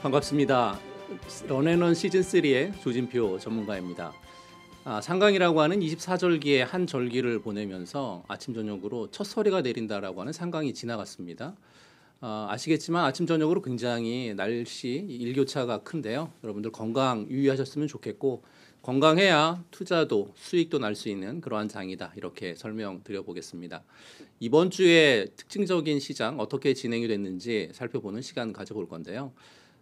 반갑습니다. 런앤런 시즌3의 조진표 전문가입니다. 아, 상강이라고 하는 24절기의 한 절기를 보내면서 아침 저녁으로 첫 서리가 내린다라고 하는 상강이 지나갔습니다. 아, 시겠지만 아침 저녁으로 굉장히 날씨 일교차가 큰데요. 여러분들 건강 유의하셨으면 좋겠고 건강해야 투자도 수익도 날 수 있는 그러한 장이다 이렇게 설명드려 보겠습니다. 이번 주에 특징적인 시장 어떻게 진행이 됐는지 살펴보는 시간 가져볼 건데요.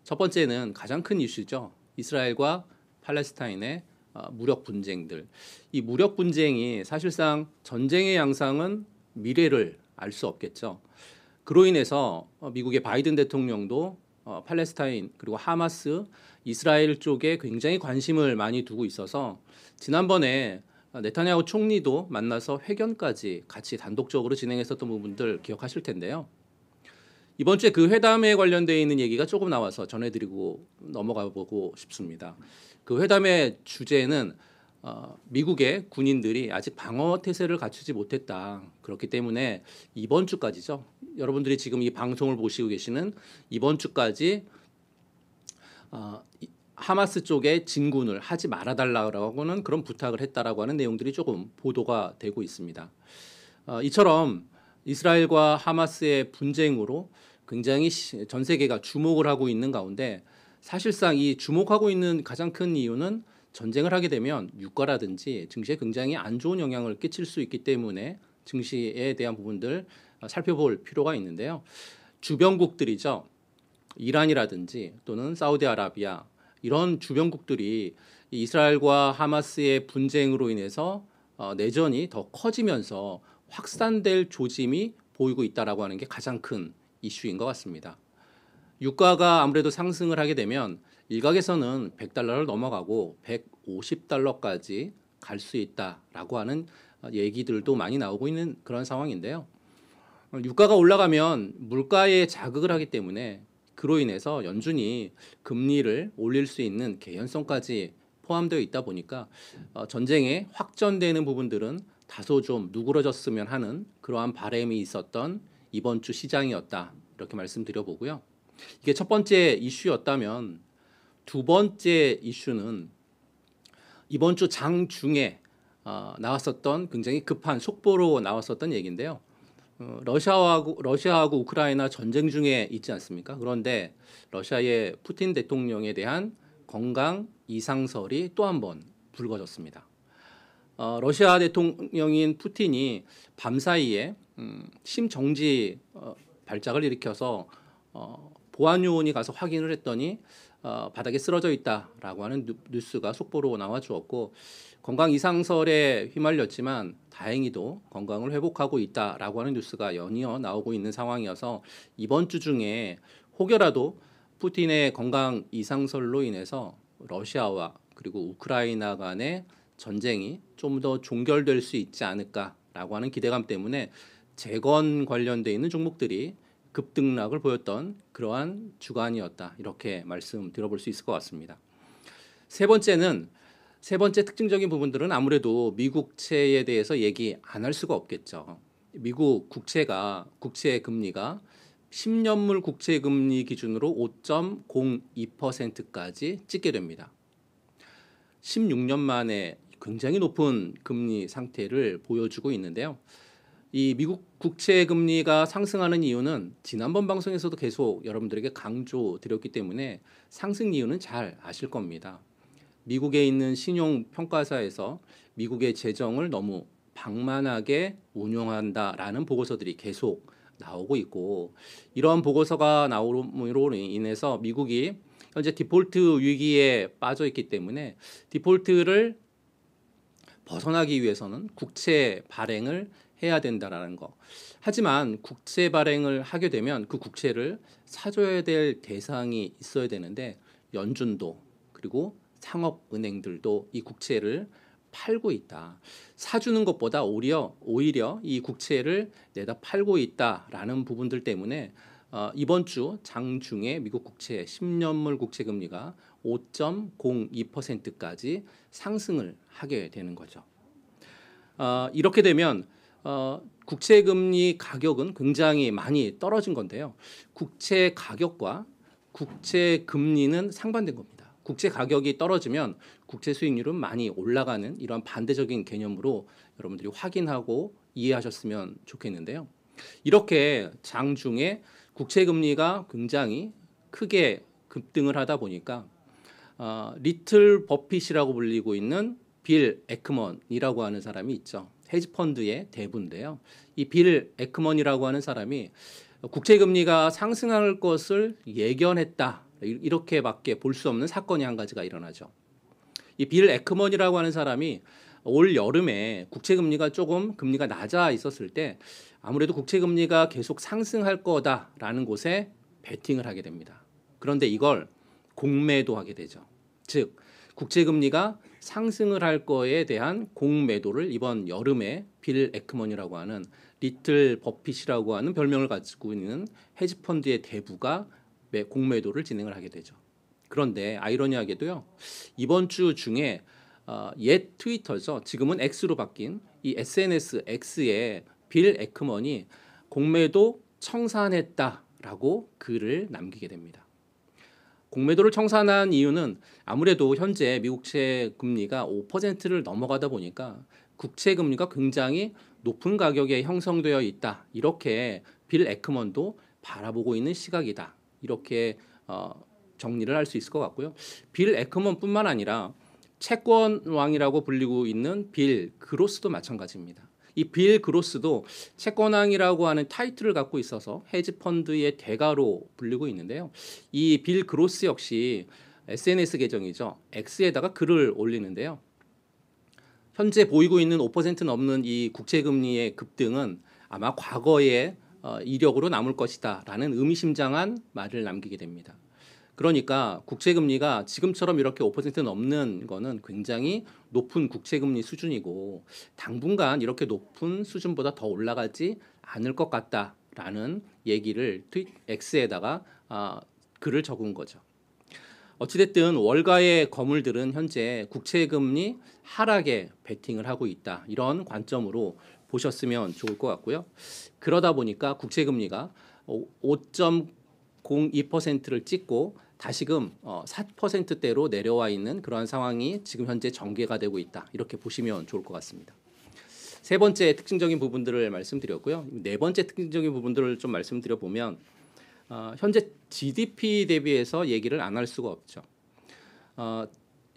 첫 번째는 가장 큰 이슈죠. 이스라엘과 팔레스타인의 어, 무력 분쟁들. 이 무력 분쟁이 사실상 전쟁의 양상은 미래를 알 수 없겠죠. 그로 인해서 어, 미국의 바이든 대통령도 어, 팔레스타인 그리고 하마스 이스라엘 쪽에 굉장히 관심을 많이 두고 있어서 지난번에 네타냐후 총리도 만나서 회견까지 같이 단독적으로 진행했었던 부분들 기억하실 텐데요. 이번 주에 그 회담에 관련되어 있는 얘기가 조금 나와서 전해드리고 넘어가 보고 싶습니다. 그 회담의 주제는 어, 미국의 군인들이 아직 방어 태세를 갖추지 못했다. 그렇기 때문에 이번 주까지죠. 여러분들이 지금 이 방송을 보시고 계시는 이번 주까지 어, 하마스 쪽에 진군을 하지 말아달라고 는 그런 부탁을 했다라고 하는 내용들이 조금 보도가 되고 있습니다. 어, 이처럼 이스라엘과 하마스의 분쟁으로 굉장히 전 세계가 주목을 하고 있는 가운데 사실상 이 주목하고 있는 가장 큰 이유는 전쟁을 하게 되면 유가라든지 증시에 굉장히 안 좋은 영향을 끼칠 수 있기 때문에 증시에 대한 부분들 어, 살펴볼 필요가 있는데요. 주변국들이죠. 이란이라든지 또는 사우디아라비아 이런 주변국들이 이스라엘과 하마스의 분쟁으로 인해서 어, 내전이 더 커지면서 확산될 조짐이 보이고 있다라고 하는 게 가장 큰 이슈인 것 같습니다. 유가가 아무래도 상승을 하게 되면 일각에서는 100달러를 넘어가고 150달러까지 갈 수 있다라고 하는 얘기들도 많이 나오고 있는 그런 상황인데요. 유가가 올라가면 물가에 자극을 하기 때문에 그로 인해서 연준이 금리를 올릴 수 있는 개연성까지 포함되어 있다 보니까 어, 전쟁에 확전되는 부분들은 다소 좀 누그러졌으면 하는 그러한 바램이 있었던 이번 주 시장이었다 이렇게 말씀드려 보고요. 이게 첫 번째 이슈였다면 두 번째 이슈는 이번 주 장 중에 어, 나왔었던 굉장히 급한 속보로 나왔었던 얘기인데요. 어, 러시아하고 러시아하고 우크라이나 전쟁 중에 있지 않습니까? 그런데 러시아의 푸틴 대통령에 대한 건강 이상설이 또 한 번 불거졌습니다. 어, 러시아 대통령인 푸틴이 밤사이에 음, 심정지 어, 발작을 일으켜서 어, 보안 요원이 가서 확인을 했더니 어, 바닥에 쓰러져 있다라고 하는 뉴, 스가 속보로 나와 주었고 건강 이상설에 휘말렸지만 다행히도 건강을 회복하고 있다라고 하는 뉴스가 연이어 나오고 있는 상황이어서 이번 주 중에 혹여라도 푸틴의 건강 이상설로 인해서 러시아와 그리고 우크라이나 간의 전쟁이 좀 더 종결될 수 있지 않을까라고 하는 기대감 때문에 재건 관련돼 있는 종목들이 급등락을 보였던 그러한 주간이었다 이렇게 말씀 들어볼 수 있을 것 같습니다. 세 번째는 세 번째 특징적인 부분들은 아무래도 미국채에 대해서 얘기 안 할 수가 없겠죠. 미국 국채가 국채 금리가 10년물 국채 금리 기준으로 5.02%까지 찍게 됩니다. 16년 만에 굉장히 높은 금리 상태를 보여주고 있는데요. 이 미국 국채 금리가 상승하는 이유는 지난번 방송에서도 계속 여러분들에게 강조드렸기 때문에 상승 이유는 잘 아실 겁니다. 미국에 있는 신용 평가사에서 미국의 재정을 너무 방만하게 운용한다라는 보고서들이 계속 나오고 있고 이러한 보고서가 나오므로 인해서 미국이 현재 디폴트 위기에 빠져 있기 때문에 디폴트를 벗어나기 위해서는 국채 발행을 해야 된다라는 거. 하지만 국채 발행을 하게 되면 그 국채를 사줘야 될 대상이 있어야 되는데 연준도 그리고 상업은행들도 이 국채를 팔고 있다. 사주는 것보다 오히려 오히려 이 국채를 내다 팔고 있다라는 부분들 때문에 어, 이번 주 장중에 미국 국채 10년물 국채 금리가 5.02%까지 상승을 하게 되는 거죠. 어, 이렇게 되면 어, 국채 금리 가격은 굉장히 많이 떨어진 건데요. 국채 가격과 국채 금리는 상반된 겁니다. 국채 가격이 떨어지면 국채 수익률은 많이 올라가는 이런 반대적인 개념으로 여러분들이 확인하고 이해하셨으면 좋겠는데요. 이렇게 장중에 국채 금리가 굉장히 크게 급등을 하다 보니까 어, 리틀 버핏이라고 불리고 있는 빌 에크먼이라고 하는 사람이 있죠. 헤지펀드의 대부인데요. 이 빌 에크먼이라고 하는 사람이 국채 금리가 상승할 것을 예견했다. 이렇게밖에 볼 수 없는 사건이 한 가지가 일어나죠. 이 빌 에크먼이라고 하는 사람이 올 여름에 국채 금리가 조금 금리가 낮아 있었을 때 아무래도 국채 금리가 계속 상승할 거다라는 곳에 베팅을 하게 됩니다. 그런데 이걸 공매도 하게 되죠. 즉 국채 금리가 상승을 할 거에 대한 공매도를 이번 여름에 빌 에크먼이라고 하는 리틀 버핏이라고 하는 별명을 가지고 있는 헤지펀드의 대부가 공매도를 진행을 하게 되죠. 그런데 아이러니하게도요. 이번 주 중에 어, 옛 트위터에서 지금은 X로 바뀐 이 SNS X의 빌 에크먼이 공매도 청산했다라고 글을 남기게 됩니다. 공매도를 청산한 이유는 아무래도 현재 미국채 금리가 5%를 넘어가다 보니까 국채 금리가 굉장히 높은 가격에 형성되어 있다. 이렇게 빌 에크먼도 바라보고 있는 시각이다. 이렇게 어, 정리를 할 수 있을 것 같고요. 빌 에크먼뿐만 아니라 채권 왕이라고 불리고 있는 빌 그로스도 마찬가지입니다. 이빌 그로스도 채권왕이라고 하는 타이틀을 갖고 있어서 헤지펀드의 대가로 불리고 있는데요. 이 빌 그로스 역시 SNS 계정이죠. X에다가 글을 올리는데요. 현재 보이고 있는 5% 넘는 이 국채 금리의 급등은 아마 과거의 어, 이력으로 남을 것이다라는 의미심장한 말을 남기게 됩니다. 그러니까 국채 금리가 지금처럼 이렇게 5% 넘는 거는 굉장히 높은 국채 금리 수준이고 당분간 이렇게 높은 수준보다 더 올라가지 않을 것 같다라는 얘기를 트윗 X에다가 아, 글을 적은 거죠. 어찌됐든 월가의 거물들은 현재 국채 금리 하락에 베팅을 하고 있다 이런 관점으로 보셨으면 좋을 것 같고요. 그러다 보니까 국채 금리가 5.02%를 찍고 다시금 4%대로 어, 내려와 있는 그러한 상황이 지금 현재 전개가 되고 있다. 이렇게 보시면 좋을 것 같습니다. 세 번째 특징적인 부분들을 말씀드렸고요. 네 번째 특징적인 부분들을 좀 말씀드려 보면 어, 현재 GDP 대비해서 얘기를 안 할 수가 없죠.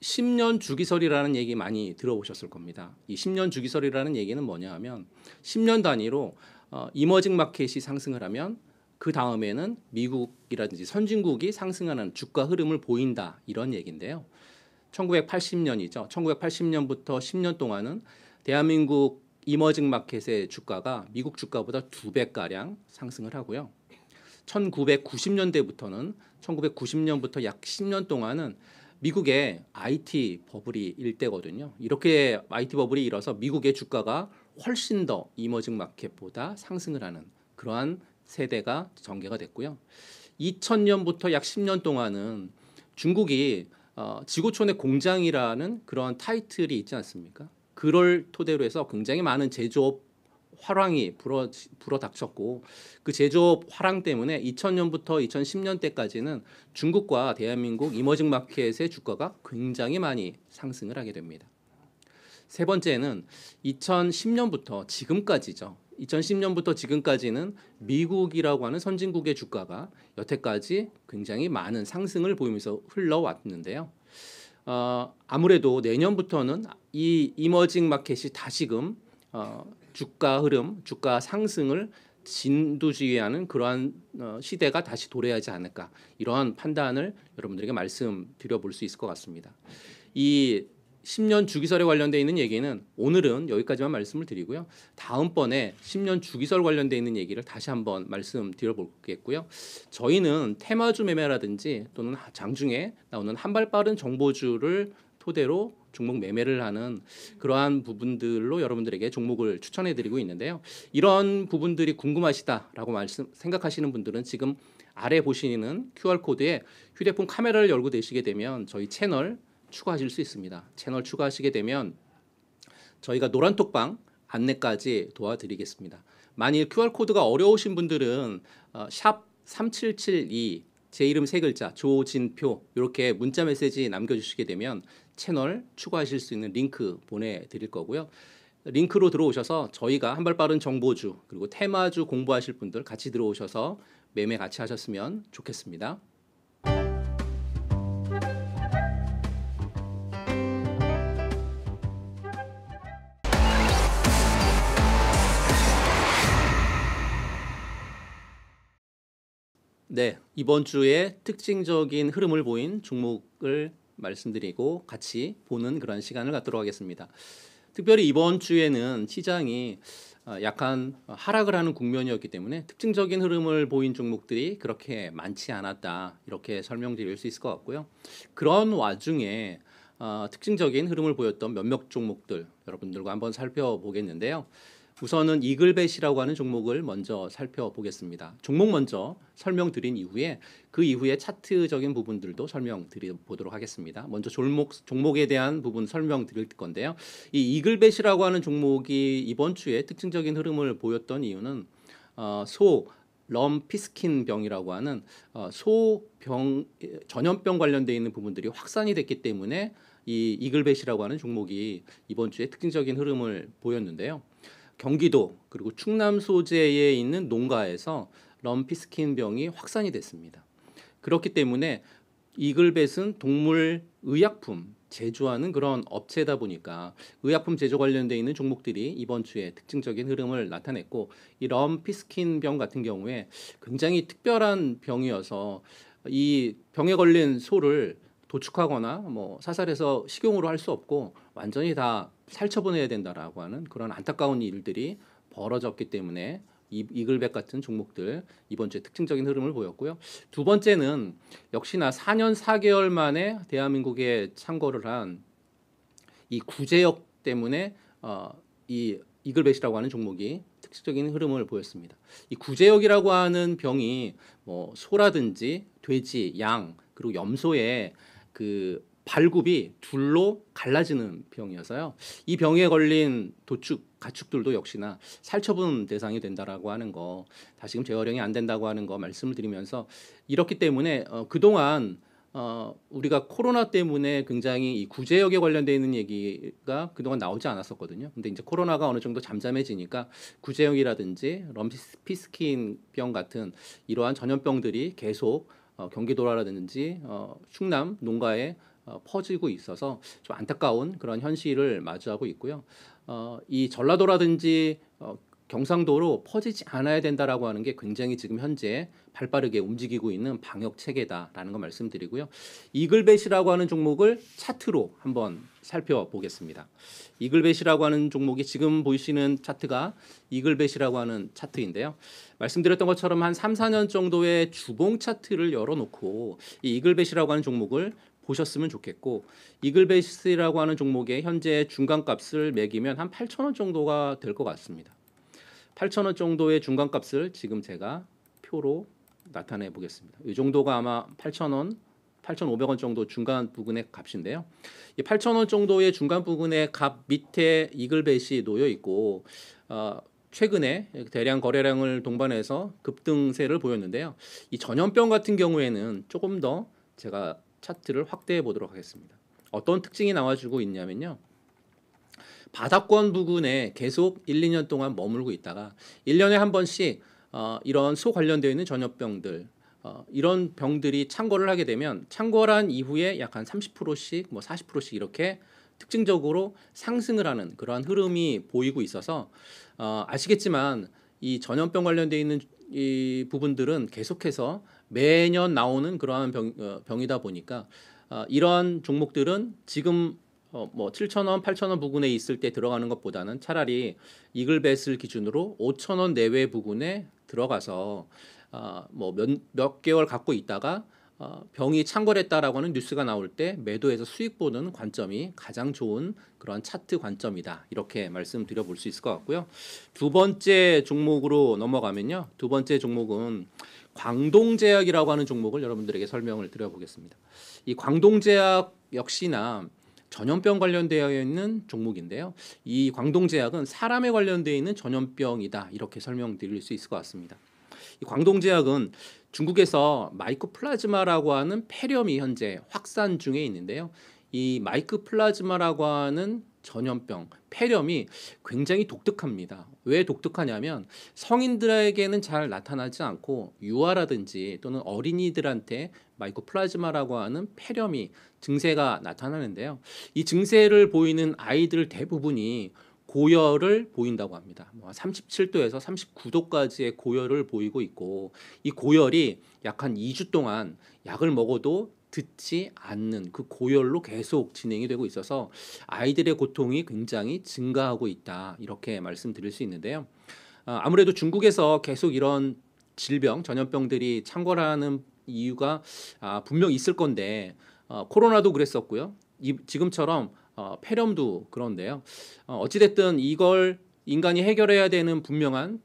10년 어, 주기설이라는 얘기 많이 들어보셨을 겁니다. 이 10년 주기설이라는 얘기는 뭐냐 하면 10년 단위로 이머징 마켓이 상승을 하면 그 다음에는 미국이라든지 선진국이 상승하는 주가 흐름을 보인다 이런 얘기인데요. 1980년이죠. 1980년부터 10년 동안은 대한민국 이머징 마켓의 주가가 미국 주가보다 두배 가량 상승을 하고요. 1990년대부터는 1990년부터 약 10년 동안은 미국의 IT 버블이 일때거든요. 이렇게 IT 버블이 일어서 미국의 주가가 훨씬 더 이머징 마켓보다 상승을 하는 그러한 세대가 전개가 됐고요. 2000년부터 약 10년 동안은 중국이 어, 지구촌의 공장이라는 그런 타이틀이 있지 않습니까? 그럴 토대로 해서 굉장히 많은 제조업 화랑이 불어 불어닥쳤고 그 제조업 화랑 때문에 2000년부터 2010년 대까지는 중국과 대한민국 이머징 마켓의 주가가 굉장히 많이 상승을 하게 됩니다. 세 번째는 2010년부터 지금까지죠. 2010년부터 지금까지는 미국이라고 하는 선진국의 주가가 여태까지 굉장히 많은 상승을 보이면서 흘러왔는데요. 어, 아무래도 내년부터는 이 이머징 마켓이 다시금 어, 주가 흐름, 주가 상승을 진두지휘하는 그러한 어, 시대가 다시 도래하지 않을까 이러한 판단을 여러분들에게 말씀드려 볼수 있을 것 같습니다. 이 10년 주기설에 관련되어 있는 얘기는 오늘은 여기까지만 말씀을 드리고요. 다음번에 10년 주기설 관련되어 있는 얘기를 다시 한번 말씀드려보겠고요. 저희는 테마주 매매라든지 또는 장중에 나오는 한발 빠른 정보주를 토대로 종목 매매를 하는 그러한 부분들로 여러분들에게 종목을 추천해 드리고 있는데요. 이런 부분들이 궁금하시다라고 말씀 생각하시는 분들은 지금 아래 보시는 QR 코드에 휴대폰 카메라를 열고 되시게 되면 저희 채널 추가하실 수 있습니다. 채널 추가하시게 되면 저희가 노란톡방 안내까지 도와드리겠습니다. 만일 QR코드가 어려우신 분들은 어, 3772, 제 이름 세 글자 조진표 이렇게 문자 메시지 남겨주시게 되면 채널 추가하실 수 있는 링크 보내드릴 거고요. 링크로 들어오셔서 저희가 한발 빠른 정보주 그리고 테마주 공부하실 분들 같이 들어오셔서 매매 같이 하셨으면 좋겠습니다. 네, 이번 주에 특징적인 흐름을 보인 종목을 말씀드리고 같이 보는 그런 시간을 갖도록 하겠습니다. 특별히 이번 주에는 시장이 어, 약간 하락을 하는 국면이었기 때문에 특징적인 흐름을 보인 종목들이 그렇게 많지 않았다 이렇게 설명드릴 수 있을 것 같고요. 그런 와중에 어, 특징적인 흐름을 보였던 몇몇 종목들 여러분들과 한번 살펴보겠는데요. 우선은 이글벳이라고 하는 종목을 먼저 살펴보겠습니다. 종목 먼저 설명드린 이후에 그 이후에 차트적인 부분들도 설명드려 보도록 하겠습니다. 먼저 종목 종목에 대한 부분 설명드릴 건데요. 이 이글벳이라고 하는 종목이 이번 주에 특징적인 흐름을 보였던 이유는 어, 소 럼피스킨 병이라고 하는 어, 소병 전염병 관련돼 있는 부분들이 확산이 됐기 때문에 이 이글벳이라고 하는 종목이 이번 주에 특징적인 흐름을 보였는데요. 경기도 그리고 충남 소재에 있는 농가에서 럼피스킨 병이 확산이 됐습니다. 그렇기 때문에 이글벳은 동물 의약품 제조하는 그런 업체다 보니까 의약품 제조 관련돼 있는 종목들이 이번 주에 특징적인 흐름을 나타냈고 이 럼피스킨 병 같은 경우에 굉장히 특별한 병이어서 이 병에 걸린 소를 도축하거나 뭐 사살해서 식용으로 할 수 없고 완전히 다 살처분해야 된다라고 하는 그런 안타까운 일들이 벌어졌기 때문에 이, 글백 같은 종목들 이번 주에 특징적인 흐름을 보였고요. 두 번째는 역시나 4년 4개월 만에 대한민국에 창거를 한 이 구제역 때문에 어, 이 이글벳이라고 하는 종목이 특징적인 흐름을 보였습니다. 이 구제역이라고 하는 병이 뭐 소라든지 돼지, 양 그리고 염소에그 발굽이 둘로 갈라지는 병이어서요. 이 병에 걸린 도축 가축들도 역시나 살처분 대상이 된다라고 하는 거, 다시금 재활용이 안 된다고 하는 거 말씀을 드리면서 이렇기 때문에 어, 그동안 어, 우리가 코로나 때문에 굉장히 이 구제역에 관련되어 있는 얘기가 그동안 나오지 않았었거든요. 근데 이제 코로나가 어느 정도 잠잠해지니까 구제역이라든지 럼피스킨 병 같은 이러한 전염병들이 계속 어, 경기도라든지 어, 충남 농가에 어, 퍼지고 있어서 좀 안타까운 그런 현실을 마주하고 있고요. 어, 이 전라도라든지 어, 경상도로 퍼지지 않아야 된다라고 하는 게 굉장히 지금 현재 발빠르게 움직이고 있는 방역 체계다라는 거 말씀드리고요. 이글벳이라고 하는 종목을 차트로 한번 살펴보겠습니다. 이글벳이라고 하는 종목이 지금 보이시는 차트가 이글벳이라고 하는 차트인데요. 말씀드렸던 것처럼 한 3, 4년 정도의 주봉 차트를 열어놓고 이 이글벳이라고 하는 종목을 보셨으면 좋겠고 이글베이스라고 하는 종목의 현재 중간값을 매기면 한8천원 정도가 될 것 같습니다. 8천원 정도의 중간값을 지금 제가 표로 나타내 보겠습니다. 이 정도가 아마 8천원 8,500원 정도 중간 부근의 값인데요. 이8천원 정도의 중간 부근의 값 밑에 이글베이 놓여 있고 어, 최근에 대량 거래량을 동반해서 급등세를 보였는데요. 이 전염병 같은 경우에는 조금 더 제가 차트를 확대해 보도록 하겠습니다. 어떤 특징이 나와주고 있냐면요. 바닥권 부근에 계속 1, 2년 동안 머물고 있다가 1년에 한 번씩 어, 이런 소 관련되어 있는 전염병들 어, 이런 병들이 창궐을 하게 되면 창궐한 이후에 약한 30%씩 뭐 40%씩 이렇게 특징적으로 상승을 하는 그러한 흐름이 보이고 있어서 어, 아시겠지만 이 전염병 관련돼 있는 이 부분들은 계속해서 매년 나오는 그러한 병, 어, 병이다 보니까 어, 아, 이한 종목들은 지금 어, 뭐7천원8천원 부근에 있을 때 들어가는 것보다는 차라리 이글벳을 기준으로 5천원 내외 부근에 들어가서 어, 아, 뭐몇 몇 개월 갖고 있다가 어, 병이 창궐했다라고 하는 뉴스가 나올 때매도해서 수익 보는 관점이 가장 좋은 그런 차트 관점이다 이렇게 말씀드려 볼 수 있을 것 같고요 두 번째 종목으로 넘어가면요 두 번째 종목은 광동제약이라고 하는 종목을 여러분들에게 설명을 드려보겠습니다. 이 광동제약 역시나 전염병 관련되어 있는 종목인데요. 이 광동제약은 사람에 관련되어 있는 전염병이다 이렇게 설명드릴 수 있을 것 같습니다. 이 광동제약은 중국에서 마이코플라즈마라고 하는 폐렴이 현재 확산 중에 있는데요. 이 마이크플라즈마라고 하는 전염병 폐렴이 굉장히 독특합니다. 왜 독특하냐면 성인들에게는 잘 나타나지 않고 유아라든지 또는 어린이들한테 마이코플라즈마라고 하는 폐렴이 증세가 나타나는데요. 이 증세를 보이는 아이들 대부분이 고열을 보인다고 합니다. 37도에서 뭐 39도까지의 고열을 보이고 있고 이 고열이 약 한 2주 동안 약을 먹어도 듣지 않는 그 고열로 계속 진행이 되고 있어서 아이들의 고통이 굉장히 증가하고 있다 이렇게 말씀드릴 수 있는데요. 아, 아무래도 중국에서 계속 이런 질병 전염병들이 창궐하는 이유가 아, 분명 있을 건데 어, 코로나도 그랬었고요. 지금처럼 어, 폐렴도 그런데요. 어, 어찌됐든 이걸 인간이 해결해야 되는 분명한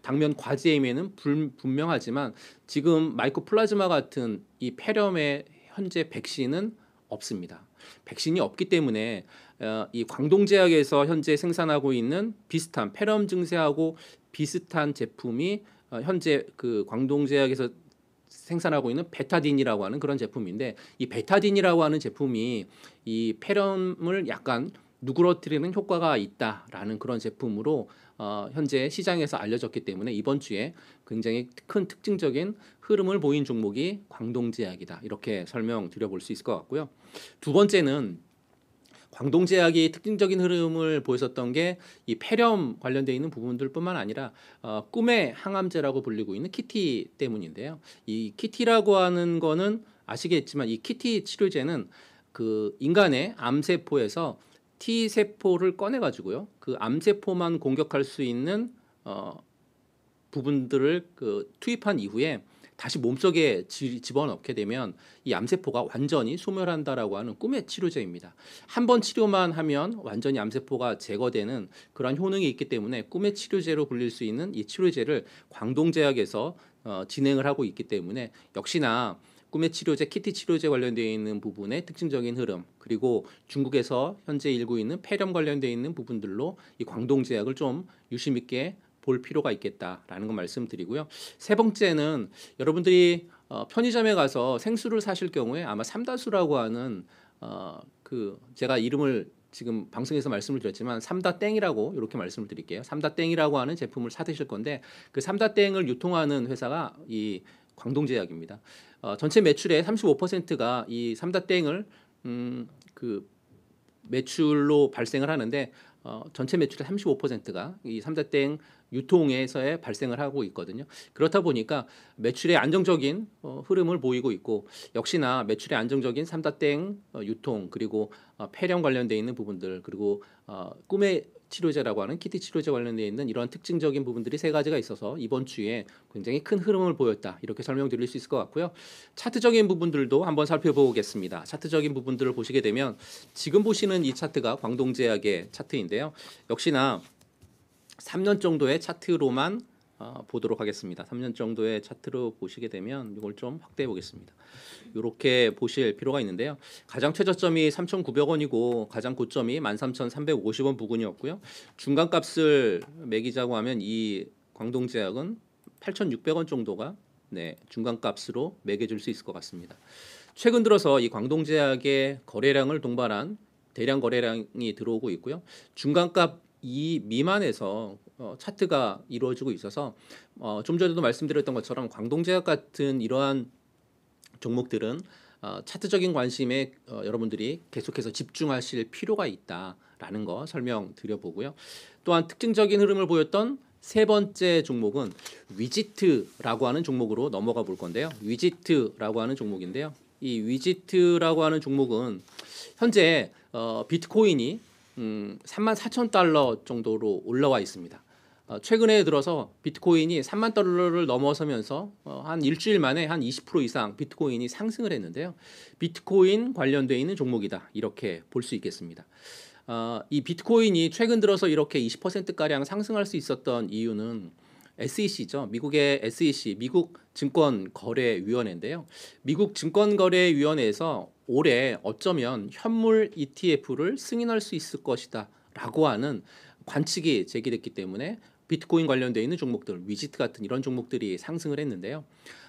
당면 과제임에는 불, 분명하지만 지금 마이코플라즈마 같은 이 폐렴의 현재 백신은 없습니다. 백신이 없기 때문에 어, 이 광동제약에서 현재 생산하고 있는 비슷한 폐렴 증세하고 비슷한 제품이 어, 현재 그 광동제약에서 생산하고 있는 베타딘이라고 하는 그런 제품인데 이 베타딘이라고 하는 제품이 이 폐렴을 약간 누그러뜨리는 효과가 있다라는 그런 제품으로 어, 현재 시장에서 알려졌기 때문에 이번 주에 굉장히 큰 특징적인 흐름을 보인 종목이 광동제약이다 이렇게 설명드려볼 수 있을 것 같고요. 두 번째는 광동제약이 특징적인 흐름을 보였었던 게 이 폐렴 관련돼 있는 부분들뿐만 아니라 어, 꿈의 항암제라고 불리고 있는 키티 때문인데요. 이 키티라고 하는 거는 아시겠지만 이 키티 치료제는 그 인간의 암세포에서 T 세포를 꺼내 가지고요. 그암 세포만 공격할 수 있는 어 부분들을 그 투입한 이후에 다시 몸속에 집어넣게 되면 이 암세포가 완전히 소멸한다라고 하는 꿈의 치료제입니다. 한 번 치료만 하면 완전히 암세포가 제거되는 그러한 효능이 있기 때문에 꿈의 치료제로 불릴 수 있는 이 치료제를 광동제약에서 어, 진행을 하고 있기 때문에 역시나 꿈의 치료제, 키티 치료제 관련되어 있는 부분의 특징적인 흐름, 그리고 중국에서 현재 일고 있는 폐렴 관련되어 있는 부분들로 이 광동 제약을 좀 유심 있게 볼 필요가 있겠다라는 거 말씀드리고요. 세 번째는 여러분들이 어, 편의점에 가서 생수를 사실 경우에 아마 삼다수라고 하는 어, 그 제가 이름을 지금 방송에서 말씀을 드렸지만 삼다땡이라고 이렇게 말씀을 드릴게요. 삼다땡이라고 하는 제품을 사드실 건데 그 삼다땡을 유통하는 회사가 이 광동제약입니다. 어, 전체 매출의 35%가 이 삼다 땡을 음, 그 매출로 발생을 하는데 어, 전체 매출의 35%가 이 삼다 땡 유통에서의 발생을 하고 있거든요. 그렇다 보니까 매출의 안정적인 어, 흐름을 보이고 있고 역시나 매출의 안정적인 삼다땡 어, 유통 그리고 어, 폐렴 관련돼 있는 부분들 그리고 어, 꿈의 치료제라고 하는 키티 치료제 관련돼 있는 이런 특징적인 부분들이 세 가지가 있어서 이번 주에 굉장히 큰 흐름을 보였다 이렇게 설명드릴 수 있을 것 같고요 차트적인 부분들도 한번 살펴보겠습니다 차트적인 부분들을 보시게 되면 지금 보시는 이 차트가 광동제약의 차트인데요 역시나 3년 정도의 차트로만 어, 보도록 하겠습니다. 3년 정도의 차트로 보시게 되면 이걸 좀 확대해 보겠습니다. 이렇게 보실 필요가 있는데요. 가장 최저점이 3,900원이고 가장 고점이 13,350원 부근이었고요. 중간값을 매기자고 하면 이 광동제약은 8,600원 정도가 네, 중간값으로 매겨줄 수 있을 것 같습니다. 최근 들어서 이 광동제약의 거래량을 동반한 대량 거래량이 들어오고 있고요. 중간값 이 미만에서 어, 차트가 이루어지고 있어서 어, 좀 전에도 말씀드렸던 것처럼 광동제약 같은 이러한 종목들은 어, 차트적인 관심에 어, 여러분들이 계속해서 집중하실 필요가 있다라는 거 설명드려 보고요. 또한 특징적인 흐름을 보였던 세 번째 종목은 위지트라고 하는 종목으로 넘어가 볼 건데요. 위지트라고 하는 종목인데요. 이 위지트라고 하는 종목은 현재 어, 비트코인이 음, 3만 4천 달러 정도로 올라와 있습니다. 어, 최근에 들어서 비트코인이 3만 달러를 넘어서면서 어, 한 일주일 만에 한 20% 이상 비트코인이 상승을 했는데요. 비트코인 관련돼 있는 종목이다 이렇게 볼 수 있겠습니다. 어, 이 비트코인이 최근 들어서 이렇게 20% 가량 상승할 수 있었던 이유는 SEC죠. 미국의 SEC, 미국 증권거래위원회인데요. 미국 증권거래위원회에서 올해 어쩌면 현물 ETF를 승인할 수 있을 것이다라고 하는 관측이 제기됐기 때문에 비트코인 관련돼 있는 종목들, 위지트 같은 이런 종목들이 상승을 했는데요.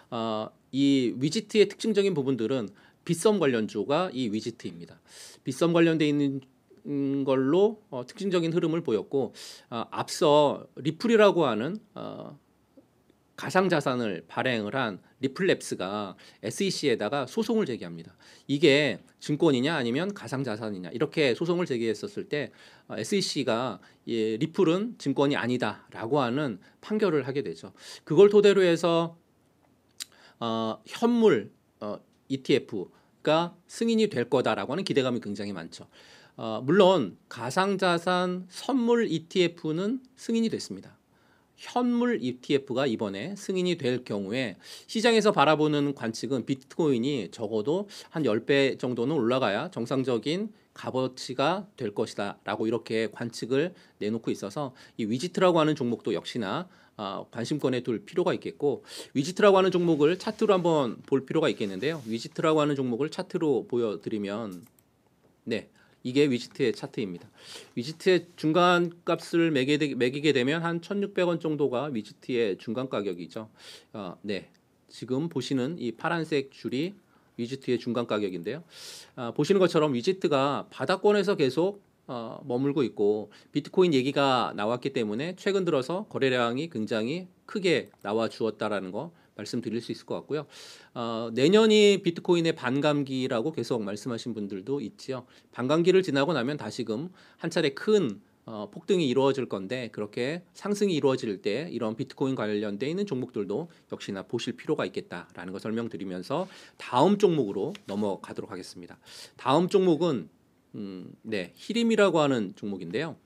어, 이 위지트의 특징적인 부분들은 빗썸 관련주가 이 위지트입니다. 빗썸 관련돼 있는 음, 걸로 어, 특징적인 흐름을 보였고 어, 앞서 리플이라고 하는 어, 가상 자산을 발행을 한 리플랩스가 SEC에다가 소송을 제기합니다. 이게 증권이냐 아니면 가상 자산이냐 이렇게 소송을 제기했었을 때 어, SEC가 예, 리플은 증권이 아니다라고 하는 판결을 하게 되죠. 그걸 토대로 해서 어, 현물 어, ETF가 승인이 될 거다라고 하는 기대감이 굉장히 많죠. 어, 물론 가상자산 선물 ETF는 승인이 됐습니다. 현물 ETF가 이번에 승인이 될 경우에 시장에서 바라보는 관측은 비트코인이 적어도 한 10배 정도는 올라가야 정상적인 값어치가 될 것이다 라고 이렇게 관측을 내놓고 있어서 이 위지트라고 하는 종목도 역시나 아, 관심권에 둘 필요가 있겠고 위지트라고 하는 종목을 차트로 한번 볼 필요가 있겠는데요 위지트라고 하는 종목을 차트로 보여드리면 네 이게 위지트의 차트입니다. 위지트의 중간 값을 매기게 되면 한 1,600원 정도가 위지트의 중간 가격이죠. 어, 네. 지금 보시는 이 파란색 줄이 위지트의 중간 가격인데요. 어, 보시는 것처럼 위지트가 바닥권에서 계속 어, 머물고 있고 비트코인 얘기가 나왔기 때문에 최근 들어서 거래량이 굉장히 크게 나와 주었다라는 거 말씀드릴 수 있을 것 같고요. 어, 내년이 비트코인의 반감기라고 계속 말씀하신 분들도 있지요. 반감기를 지나고 나면 다시금 한 차례 큰 어, 폭등이 이루어질 건데 그렇게 상승이 이루어질 때 이런 비트코인 관련돼 있는 종목들도 역시나 보실 필요가 있겠다라는 걸 설명드리면서 다음 종목으로 넘어가도록 하겠습니다. 다음 종목은 음, 네 히림이라고 하는 종목인데요.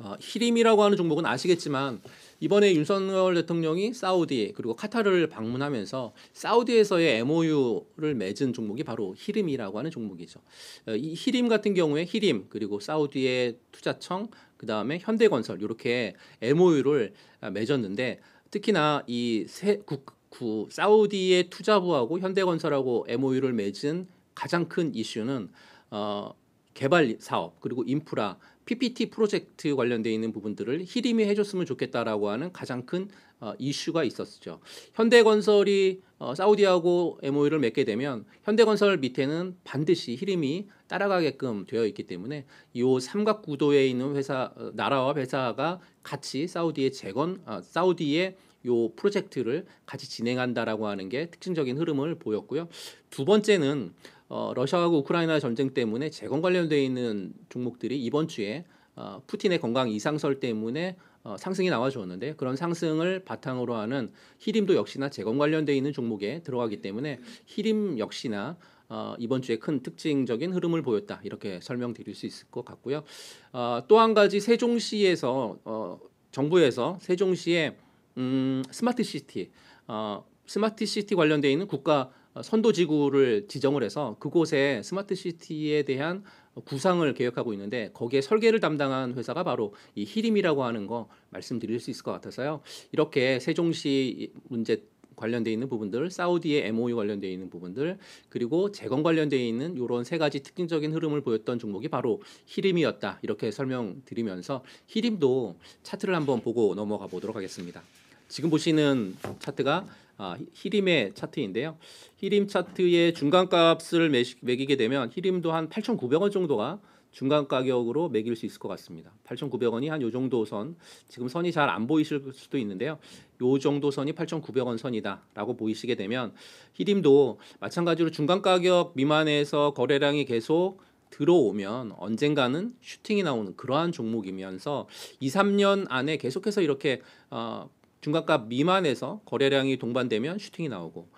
어, 히림이라고 하는 종목은 아시겠지만 이번에 윤석열 대통령이 사우디 그리고 카타르를 방문하면서 사우디에서의 MOU를 맺은 종목이 바로 히림이라고 하는 종목이죠. 어, 이 히림 같은 경우에 히림 그리고 사우디의 투자청 그 다음에 현대건설 이렇게 MOU를 아, 맺었는데 특히나 이세국 구 사우디의 투자부하고 현대건설하고 MOU를 맺은 가장 큰 이슈는 어, 개발 사업 그리고 인프라 PPT 프로젝트 관련돼 있는 부분들을 히림이 해줬으면 좋겠다라고 하는 가장 큰 어, 이슈가 있었죠. 현대건설이 어, 사우디하고 MOU를 맺게 되면 현대건설 밑에는 반드시 히림이 따라가게끔 되어 있기 때문에 이 삼각 구도에 있는 회사 어, 나라와 회사가 같이 사우디의 재건 어, 사우디의 요 프로젝트를 같이 진행한다라고 하는 게 특징적인 흐름을 보였고요. 두 번째는 어, 러시아하고 우크라이나 전쟁 때문에 재건 관련돼 있는 종목들이 이번 주에 어, 푸틴의 건강 이상설 때문에 어, 상승이 나와주었는데 그런 상승을 바탕으로 하는 히림도 역시나 재건 관련돼 있는 종목에 들어가기 때문에 히림 역시나 어, 이번 주에 큰 특징적인 흐름을 보였다 이렇게 설명드릴 수 있을 것 같고요. 어, 또한 가지 세종시에서 어, 정부에서 세종시에 음, 스마트 시티 어, 스마트 시티 관련돼 있는 국가 어, 선도 지구를 지정을 해서 그곳에 스마트 시티에 대한 구상을 계획하고 있는데 거기에 설계를 담당한 회사가 바로 이 히림이라고 하는 거 말씀드릴 수 있을 것 같아서요. 이렇게 세종시 문제 관련돼 있는 부분들, 사우디의 MOU 관련돼 있는 부분들, 그리고 재건 관련돼 있는 이런 세 가지 특징적인 흐름을 보였던 종목이 바로 히림이었다. 이렇게 설명드리면서 히림도 차트를 한번 보고 넘어가 보도록 하겠습니다. 지금 보시는 차트가 아, 히림의 차트인데요. 히림 차트의 중간값을 매기게 되면 히림도 한 8,900원 정도가 중간 가격으로 매길 수 있을 것 같습니다. 8,900원이 한 요 정도 선, 지금 선이 잘 안 보이실 수도 있는데요. 요 정도 선이 8,900원 선이다라고 보이시게 되면 히림도 마찬가지로 중간 가격 미만에서 거래량이 계속 들어오면 언젠가는 슈팅이 나오는 그러한 종목이면서 2, 3년 안에 계속해서 이렇게 어, 중간값 미만에서 거래량이 동반되면 슈팅이 나오고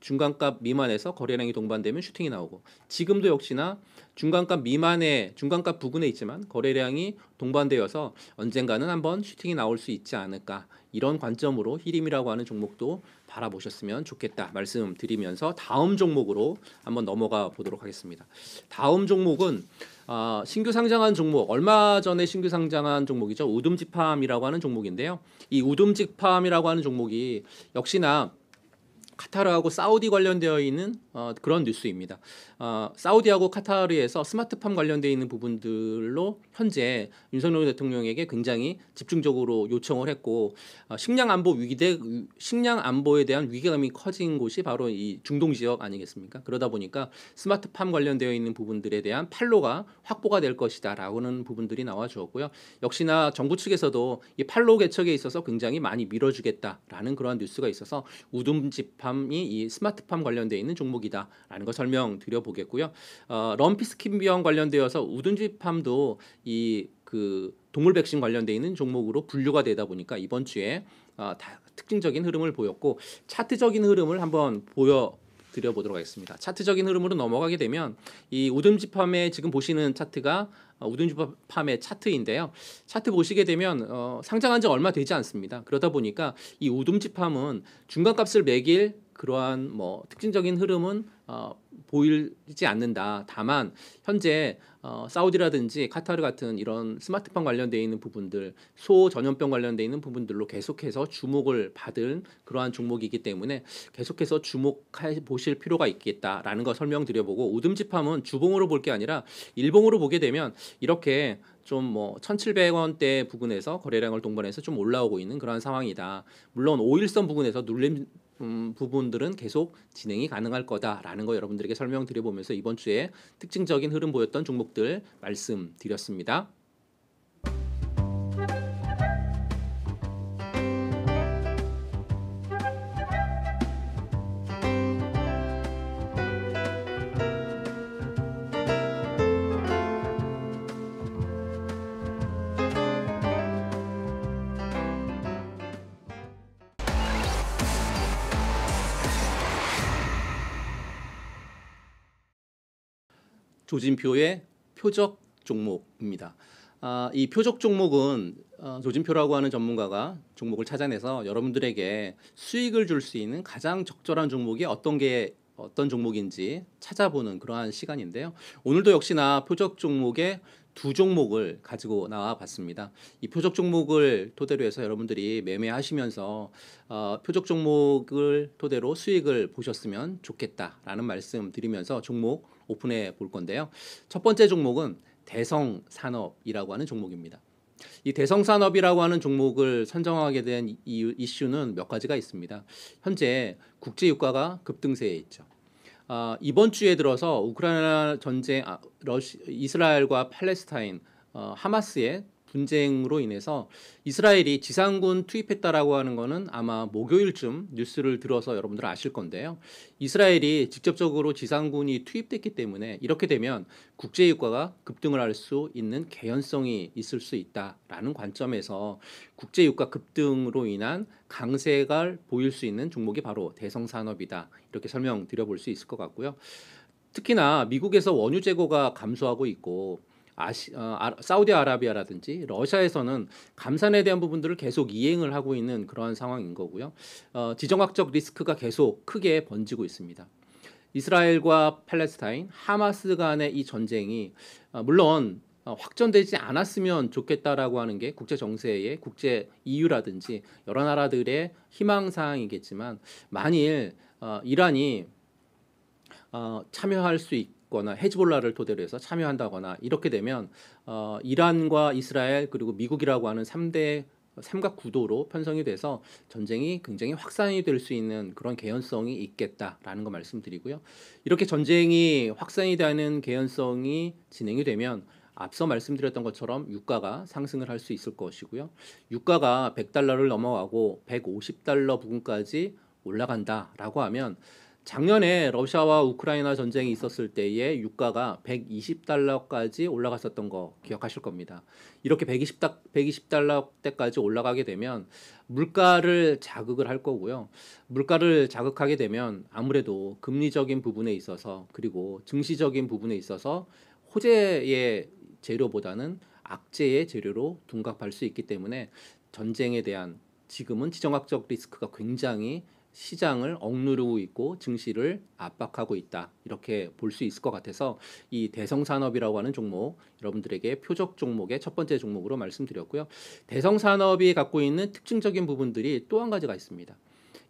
중간값 미만에서 거래량이 동반되면 슈팅이 나오고 지금도 역시나 중간값 미만의 중간값 부근에 있지만 거래량이 동반되어서 언젠가는 한번 슈팅이 나올 수 있지 않을까 이런 관점으로 히림이라고 하는 종목도 바라보셨으면 좋겠다 말씀드리면서 다음 종목으로 한번 넘어가 보도록 하겠습니다. 다음 종목은 어, 신규 상장한 종목 얼마 전에 신규 상장한 종목이죠 우둠지팜이라고 하는 종목인데요. 이 우둠지팜이라고 하는 종목이 역시나 카타르하고 사우디 관련되어 있는 어, 그런 뉴스입니다. 어, 사우디하고 카타르에서 스마트팜 관련되어 있는 부분들로 현재 윤석열 대통령에게 굉장히 집중적으로 요청을 했고 어, 식량 안보 위기대 식량 안보에 대한 위기감이 커진 곳이 바로 이 중동 지역 아니겠습니까? 그러다 보니까 스마트팜 관련되어 있는 부분들에 대한 팔로가 확보가 될 것이다라고는 부분들이 나와 주었고요. 역시나 정부 측에서도 이팔로 개척에 있어서 굉장히 많이 밀어주겠다라는 그러한 뉴스가 있어서 우둠 u m 집 스마트팜이 이 스마트팜 관련돼 있는 종목이다라는 걸 설명드려 보겠고요. 어, 럼피스킨비 관련되어서 우둔지팜도 이 그 동물 백신 관련돼 있는 종목으로 분류가 되다 보니까 이번 주에 어, 다, 특징적인 흐름을 보였고 차트적인 흐름을 한번 보여 드려보도록 하겠습니다. 차트적인 흐름으로 넘어가게 되면 이 우듬지팜의 지금 보시는 차트가 어, 우둔주팜의 차트인데요. 차트 보시게 되면 어, 상장한 지 얼마 되지 않습니다. 그러다 보니까 이 우둔주팜은 중간값을 매길 그러한 뭐 특징적인 흐름은 어, 보이지 않는다. 다만 현재 어, 사우디라든지 카타르 같은 이런 스마트폰 관련돼 있는 부분들, 소 전염병 관련돼 있는 부분들로 계속해서 주목을 받은 그러한 종목이기 때문에 계속해서 주목해 보실 필요가 있겠다라는 거 설명드려보고 오듬지함은 주봉으로 볼 게 아니라 일봉으로 보게 되면 이렇게 좀 뭐 1,700원대 부근에서 거래량을 동반해서 좀 올라오고 있는 그런 상황이다. 물론 5일선 부근에서 눌림 음, 부분들은 계속 진행이 가능할 거다라는 거 여러분들에게 설명드려 보면서 이번 주에 특징적인 흐름 보였던 종목들 말씀드렸습니다. 조진표의 표적 종목입니다. 아, 이 표적 종목은 어, 조진표라고 하는 전문가가 종목을 찾아내서 여러분들에게 수익을 줄 수 있는 가장 적절한 종목이 어떤 게 어떤 종목인지 찾아보는 그러한 시간인데요. 오늘도 역시나 표적 종목의 두 종목을 가지고 나와 봤습니다. 이 표적 종목을 토대로 해서 여러분들이 매매하시면서 어, 표적 종목을 토대로 수익을 보셨으면 좋겠다라는 말씀 드리면서 종목 오픈해 볼 건데요. 첫 번째 종목은 대성 산업이라고 하는 종목입니다. 이 대성 산업이라고 하는 종목을 선정하게 된 이유, 이슈는 몇 가지가 있습니다. 현재 국제 유가가 급등세에 있죠. 아, 이번 주에 들어서 우크라이나 전쟁, 아, 러시, 이스라엘과 팔레스타인, 어, 하마스의 분쟁으로 인해서 이스라엘이 지상군 투입했다라고 하는 거는 아마 목요일쯤 뉴스를 들어서 여러분들 아실 건데요. 이스라엘이 직접적으로 지상군이 투입됐기 때문에 이렇게 되면 국제유가가 급등을 할 수 있는 개연성이 있을 수 있다라는 관점에서 국제유가 급등으로 인한 강세가 보일 수 있는 종목이 바로 대성산업이다. 이렇게 설명드려 볼수 있을 것 같고요. 특히나 미국에서 원유 재고가 감소하고 있고 아시, 어, 아, 사우디아라비아라든지 러시아에서는 감산에 대한 부분들을 계속 이행을 하고 있는 그러한 상황인 거고요. 어, 지정학적 리스크가 계속 크게 번지고 있습니다. 이스라엘과 팔레스타인, 하마스 간의 이 전쟁이 어, 물론 어, 확전되지 않았으면 좋겠다라고 하는 게 국제 정세의 국제 이유라든지 여러 나라들의 희망 사항이겠지만 만일 어, 이란이 어, 참여할 수 있, 고 거나 헤즈볼라를 토대로 해서 참여한다거나 이렇게 되면 어, 이란과 이스라엘 그리고 미국이라고 하는 삼대 삼각 구도로 편성이 돼서 전쟁이 굉장히 확산이 될 수 있는 그런 개연성이 있겠다라는 거 말씀드리고요. 이렇게 전쟁이 확산이 되는 개연성이 진행이 되면 앞서 말씀드렸던 것처럼 유가가 상승을 할 수 있을 것이고요. 유가가 100달러를 넘어가고 150달러 부근까지 올라간다라고 하면 작년에 러시아와 우크라이나 전쟁이 있었을 때의 유가가 120달러까지 올라갔었던 거 기억하실 겁니다. 이렇게 1 2 0 1 2 0달러때까지 올라가게 되면 물가를 자극을 할 거고요. 물가를 자극하게 되면 아무래도 금리적인 부분에 있어서 그리고 증시적인 부분에 있어서 호재의 재료보다는 악재의 재료로 둔갑할 수 있기 때문에 전쟁에 대한 지금은 지정학적 리스크가 굉장히 시장을 억누르고 있고 증시를 압박하고 있다 이렇게 볼 수 있을 것 같아서 이 대성산업이라고 하는 종목 여러분들에게 표적 종목의 첫 번째 종목으로 말씀드렸고요 대성산업이 갖고 있는 특징적인 부분들이 또 한 가지가 있습니다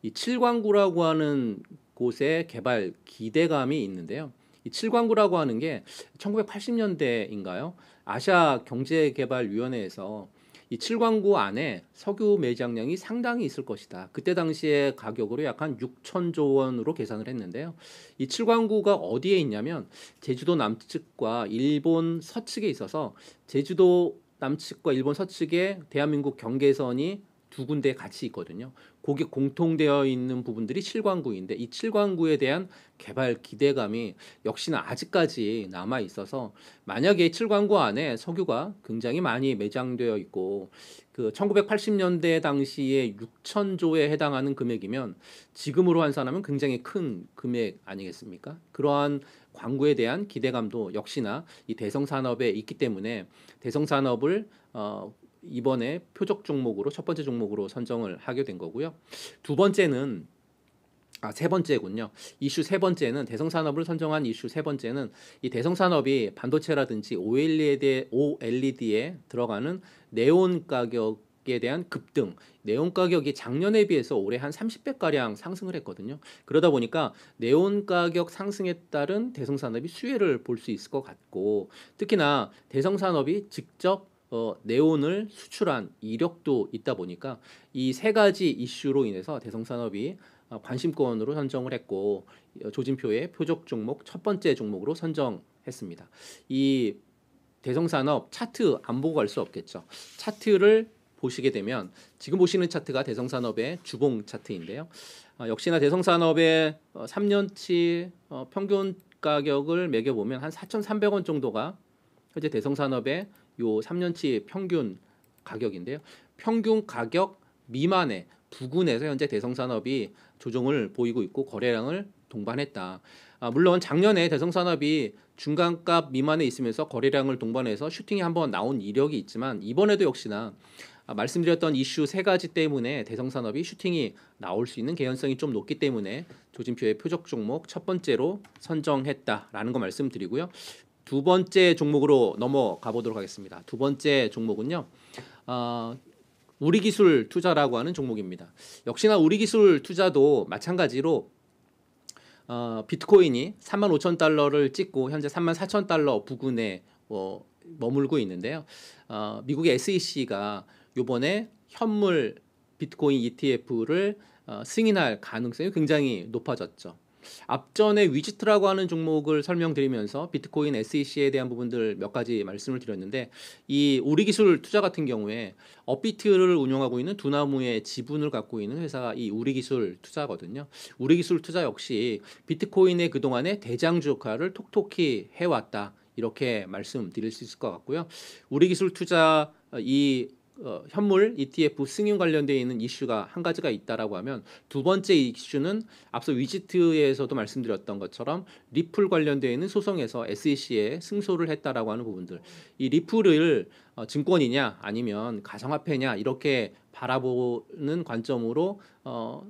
이 칠광구라고 하는 곳에 개발 기대감이 있는데요 이 칠광구라고 하는 게 1980년대인가요 아시아 경제개발위원회에서 이 칠광구 안에 석유 매장량이 상당히 있을 것이다. 그때 당시의 가격으로 약 한 6천조 원으로 계산을 했는데요. 이 칠광구가 어디에 있냐면 제주도 남측과 일본 서측에 있어서 제주도 남측과 일본 서측의 대한민국 경계선이 두 군데 같이 있거든요. 거기 공통되어 있는 부분들이 칠광구인데 이 칠광구에 대한 개발 기대감이 역시나 아직까지 남아 있어서 만약에 칠광구 안에 석유가 굉장히 많이 매장되어 있고 그 1980년대 당시에 6천조에 해당하는 금액이면 지금으로 환산하면 굉장히 큰 금액 아니겠습니까? 그러한 광구에 대한 기대감도 역시나 이 대성 산업에 있기 때문에 대성 산업을 어 이번에 표적 종목으로 첫 번째 종목으로 선정을 하게 된 거고요. 두 번째는 아, 세 번째군요. 이슈 세 번째는 대성 산업을 선정한 이슈 세 번째는 이 대성 산업이 반도체라든지 OLED에, OLED에 들어가는 네온 가격 에 대한 급등, 네온 가격이 작년에 비해서 올해 한 30배 가량 상승을 했거든요. 그러다 보니까 네온 가격 상승에 따른 대성 산업이 수혜를 볼 수 있을 것 같고, 특히나 대성 산업이 직접 어, 네온을 수출한 이력도 있다 보니까 이 세 가지 이슈로 인해서 대성산업이 어, 관심권으로 선정을 했고 어, 조진표의 표적 종목 첫 번째 종목으로 선정했습니다. 이 대성산업 차트 안 보고 갈 수 없겠죠. 차트를 보시게 되면 지금 보시는 차트가 대성산업의 주봉 차트인데요. 어, 역시나 대성산업의 어, 3년치 어, 평균 가격을 매겨보면 한 4,300원 정도가 현재 대성산업의 요 3년치 평균 가격인데요. 평균 가격 미만의 부근에서 현재 대성산업이 조정을 보이고 있고 거래량을 동반했다. 아, 물론 작년에 대성산업이 중간값 미만에 있으면서 거래량을 동반해서 슈팅이 한번 나온 이력이 있지만 이번에도 역시나 아, 말씀드렸던 이슈 세 가지 때문에 대성산업이 슈팅이 나올 수 있는 개연성이 좀 높기 때문에 조진표의 표적 종목 첫 번째로 선정했다라는 거 말씀드리고요. 두 번째 종목으로 넘어가 보도록 하겠습니다. 두 번째 종목은요. 어, 우리 기술 투자라고 하는 종목입니다. 역시나 우리 기술 투자도 마찬가지로 어, 비트코인이 3만 5천 달러를 찍고 현재 3만 4천 달러 부근에 어, 머물고 있는데요. 어, 미국의 SEC가 이번에 현물 비트코인 ETF를 어, 승인할 가능성이 굉장히 높아졌죠. 앞전에 위지트라고 하는 종목을 설명드리면서 비트코인 SEC에 대한 부분들 몇 가지 말씀을 드렸는데 이 우리 기술 투자 같은 경우에 업비트를 운영하고 있는 두나무의 지분을 갖고 있는 회사가 이 우리 기술 투자거든요. 우리 기술 투자 역시 비트코인의 그동안의 대장주 역할을 톡톡히 해왔다. 이렇게 말씀드릴 수 있을 것 같고요. 우리 기술 투자 이 어, 현물 ETF 승인 관련되어 있는 이슈가 한 가지가 있다라고 하면 두 번째 이슈는 앞서 위지트에서도 말씀드렸던 것처럼 리플 관련되어 있는 소송에서 SEC에 승소를 했다라고 하는 부분들 이 리플을 어, 증권이냐 아니면 가상화폐냐 이렇게 바라보는 관점으로 어,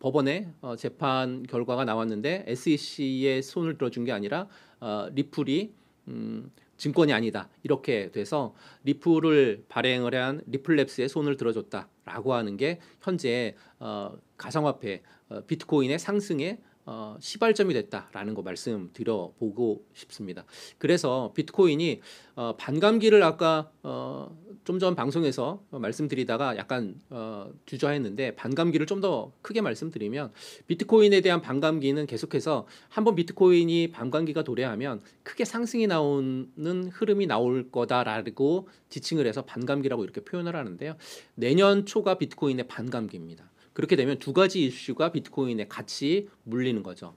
법원의 어, 재판 결과가 나왔는데 SEC의 손을 들어준 게 아니라 어, 리플이 음, 증권이 아니다 이렇게 돼서 리플을 발행을 한리플랩스의 손을 들어줬다라고 하는 게 현재 어, 가상화폐 어, 비트코인의 상승에 어, 시발점이 됐다라는 거 말씀드려 보고 싶습니다. 그래서 비트코인이 어, 반감기를 아까 어, 좀전 방송에서 말씀드리다가 약간 어, 주저했는데 반감기를 좀 더 크게 말씀드리면 비트코인에 대한 반감기는 계속해서 한번 비트코인이 반감기가 도래하면 크게 상승이 나오는 흐름이 나올 거다라고 지칭을 해서 반감기라고 이렇게 표현을 하는데요. 내년 초가 비트코인의 반감기입니다. 그렇게 되면 두 가지 이슈가 비트코인에 같이 물리는 거죠.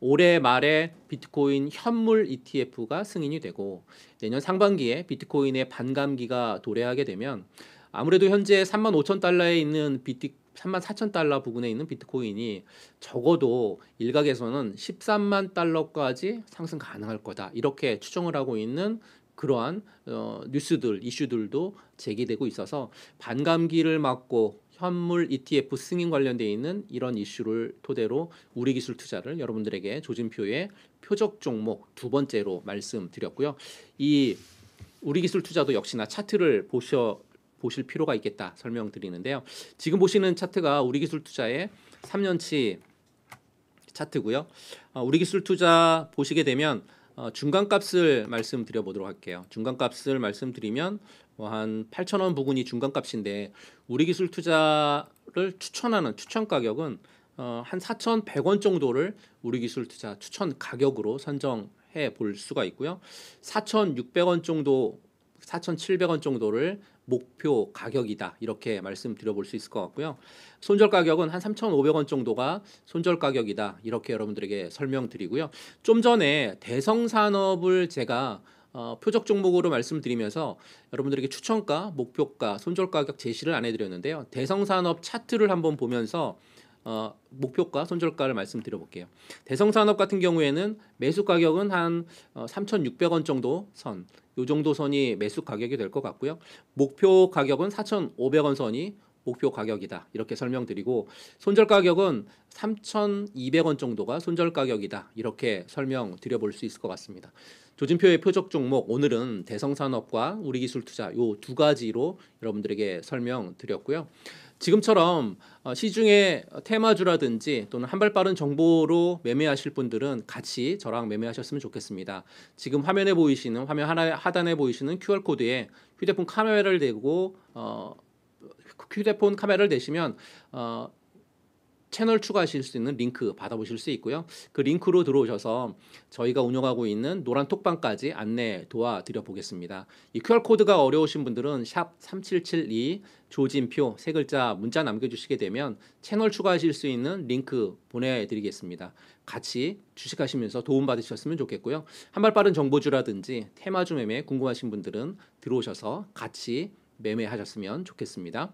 올해 말에 비트코인 현물 ETF가 승인이 되고 내년 상반기에 비트코인의 반감기가 도래하게 되면 아무래도 현재 3만 5천 달러에 있는 비트 3만 4천 달러 부근에 있는 비트코인이 적어도 일각에서는 13만 달러까지 상승 가능할 거다 이렇게 추정을 하고 있는 그러한 어, 뉴스들 이슈들도 제기되고 있어서 반감기를 맞고 현물 ETF 승인 관련돼 있는 이런 이슈를 토대로 우리 기술 투자를 여러분들에게 조진표의 표적 종목 두 번째로 말씀드렸고요. 이 우리 기술 투자도 역시나 차트를 보셔 보실 필요가 있겠다 설명드리는데요. 지금 보시는 차트가 우리 기술 투자의 3년치 차트고요. 어, 우리 기술 투자 보시게 되면 어, 중간값을 말씀드려 보도록 할게요. 중간값을 말씀드리면 뭐 한 8천 원 부근이 중간 값인데 우리 기술 투자를 추천하는 추천 가격은 어, 한 4,100원 정도를 우리 기술 투자 추천 가격으로 선정해 볼 수가 있고요. 4,600원 정도 4,700원 정도를 목표 가격이다 이렇게 말씀드려볼 수 있을 것 같고요. 손절 가격은 한 3,500원 정도가 손절 가격이다 이렇게 여러분들에게 설명드리고요. 좀 전에 대성 산업을 제가 어, 표적 종목으로 말씀드리면서 여러분들에게 추천가, 목표가, 손절가격 제시를 안 해드렸는데요. 대성산업 차트를 한번 보면서 어, 목표가, 손절가를 말씀드려볼게요. 대성산업 같은 경우에는 매수 가격은 한 어, 3,600원 정도 선, 요 정도 선이 매수 가격이 될 것 같고요. 목표 가격은 4,500원 선이 목표 가격이다. 이렇게 설명드리고 손절 가격은 3,200원 정도가 손절 가격이다. 이렇게 설명드려 볼수 있을 것 같습니다. 조진표의 표적 종목 오늘은 대성산업과 우리기술투자 요 두 가지로 여러분들에게 설명드렸고요. 지금처럼 어, 시중에 테마주라든지 또는 한발 빠른 정보로 매매하실 분들은 같이 저랑 매매하셨으면 좋겠습니다. 지금 화면에 보이시는 화면 하단에 나하 보이시는 QR코드에 휴대폰 카메라를 대고 어, 그 휴대폰 카메라를 대시면 어, 채널 추가하실 수 있는 링크 받아보실 수 있고요. 그 링크로 들어오셔서 저희가 운영하고 있는 노란 톡방까지 안내 도와드려 보겠습니다. 이 QR 코드가 어려우신 분들은 샵 3772 조진표 세 글자 문자 남겨주시게 되면 채널 추가하실 수 있는 링크 보내드리겠습니다. 같이 주식하시면서 도움받으셨으면 좋겠고요. 한발 빠른 정보주라든지 테마주 매매 궁금하신 분들은 들어오셔서 같이 매매하셨으면 좋겠습니다.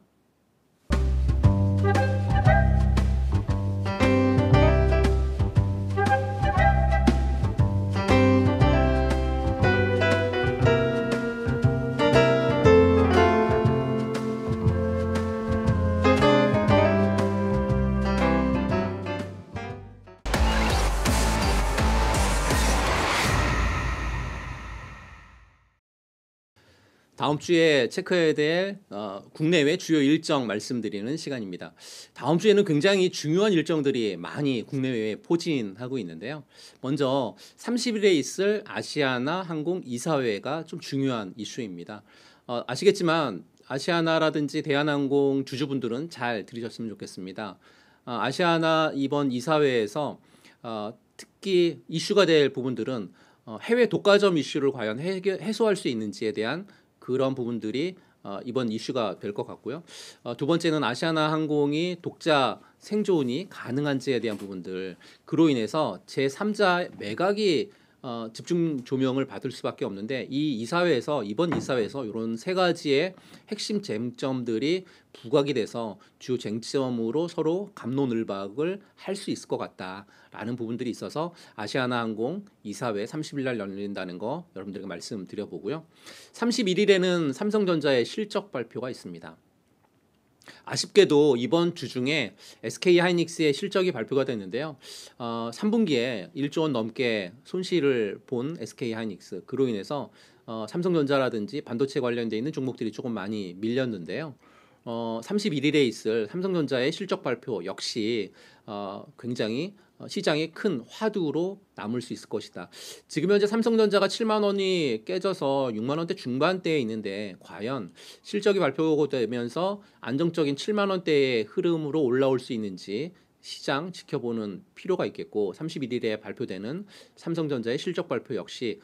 다음 주에 체크에 대해 어, 국내외 주요 일정 말씀드리는 시간입니다. 다음 주에는 굉장히 중요한 일정들이 많이 국내외에 포진하고 있는데요. 먼저 30일에 있을 아시아나 항공 이사회가 좀 중요한 이슈입니다. 어, 아시겠지만 아시아나라든지 대한항공 주주분들은 잘 들으셨으면 좋겠습니다. 어, 아시아나 이번 이사회에서 어, 특히 이슈가 될 부분들은 어, 해외 독과점 이슈를 과연 해결, 해소할 수 있는지에 대한 그런 부분들이 어, 이번 이슈가 될 것 같고요. 어, 두 번째는 아시아나 항공이 독자 생존이 가능한지에 대한 부분들 그로 인해서 제 3자 매각이 어, 집중 조명을 받을 수밖에 없는데 이 이사회에서 이번 이사회에서 이런 세 가지의 핵심 쟁점들이 부각이 돼서 주요 쟁점으로 서로 감론을박을 할 수 있을 것 같다라는 부분들이 있어서 아시아나항공 이사회 30일 날 열린다는 거 여러분들에게 말씀드려 보고요. 31일에는 삼성전자의 실적 발표가 있습니다. 아쉽게도 이번 주 중에 SK 하이닉스의 실적이 발표가 됐는데요. 어, 3분기에 1조 원 넘게 손실을 본 SK 하이닉스 그로 인해서 어, 삼성전자라든지 반도체 관련돼 있는 종목들이 조금 많이 밀렸는데요. 어, 31일에 있을 삼성전자의 실적 발표 역시 어, 굉장히 어, 시장의 큰 화두로 남을 수 있을 것이다. 지금 현재 삼성전자가 7만 원이 깨져서 6만 원대 중반대에 있는데 과연 실적이 발표되면서 안정적인 7만 원대의 흐름으로 올라올 수 있는지 시장 지켜보는 필요가 있겠고 31일에 발표되는 삼성전자의 실적 발표 역시